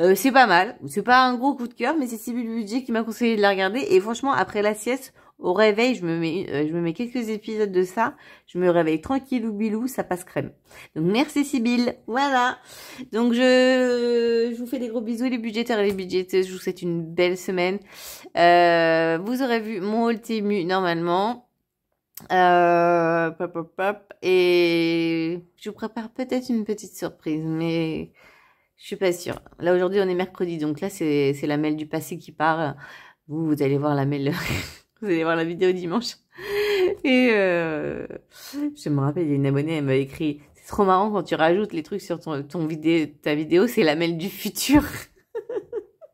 Euh, c'est pas mal, c'est pas un gros coup de cœur, mais c'est Sybille Budget qui m'a conseillé de la regarder. Et franchement, après la sieste, au réveil, je me mets, euh, je me mets quelques épisodes de ça. Je me réveille tranquille ou bilou, ça passe crème. Donc merci Sybille. Voilà. Donc je, je vous fais des gros bisous les budgétaires et les budgétaires Je vous souhaite une belle semaine. Euh, vous aurez vu mon haul normalement. Euh, pop, pop, pop. Et je vous prépare peut-être une petite surprise, mais je suis pas sûre. Là aujourd'hui on est mercredi, donc là c'est la mail du passé qui part. Vous, vous allez voir la mail. (laughs) Vous allez voir la vidéo dimanche. (laughs) Et euh, je me rappelle, il y a une abonnée, elle m'a écrit « C'est trop marrant quand tu rajoutes les trucs sur ton, ton vidéo, ta vidéo, c'est la mêle du futur (laughs) !»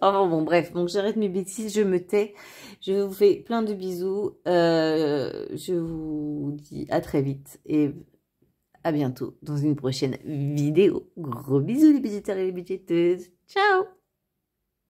Enfin bon, bref, donc j'arrête mes bêtises, je me tais. Je vous fais plein de bisous. Euh, je vous dis à très vite et à bientôt dans une prochaine vidéo. Gros bisous les budgétaires et les budgéteuses. Ciao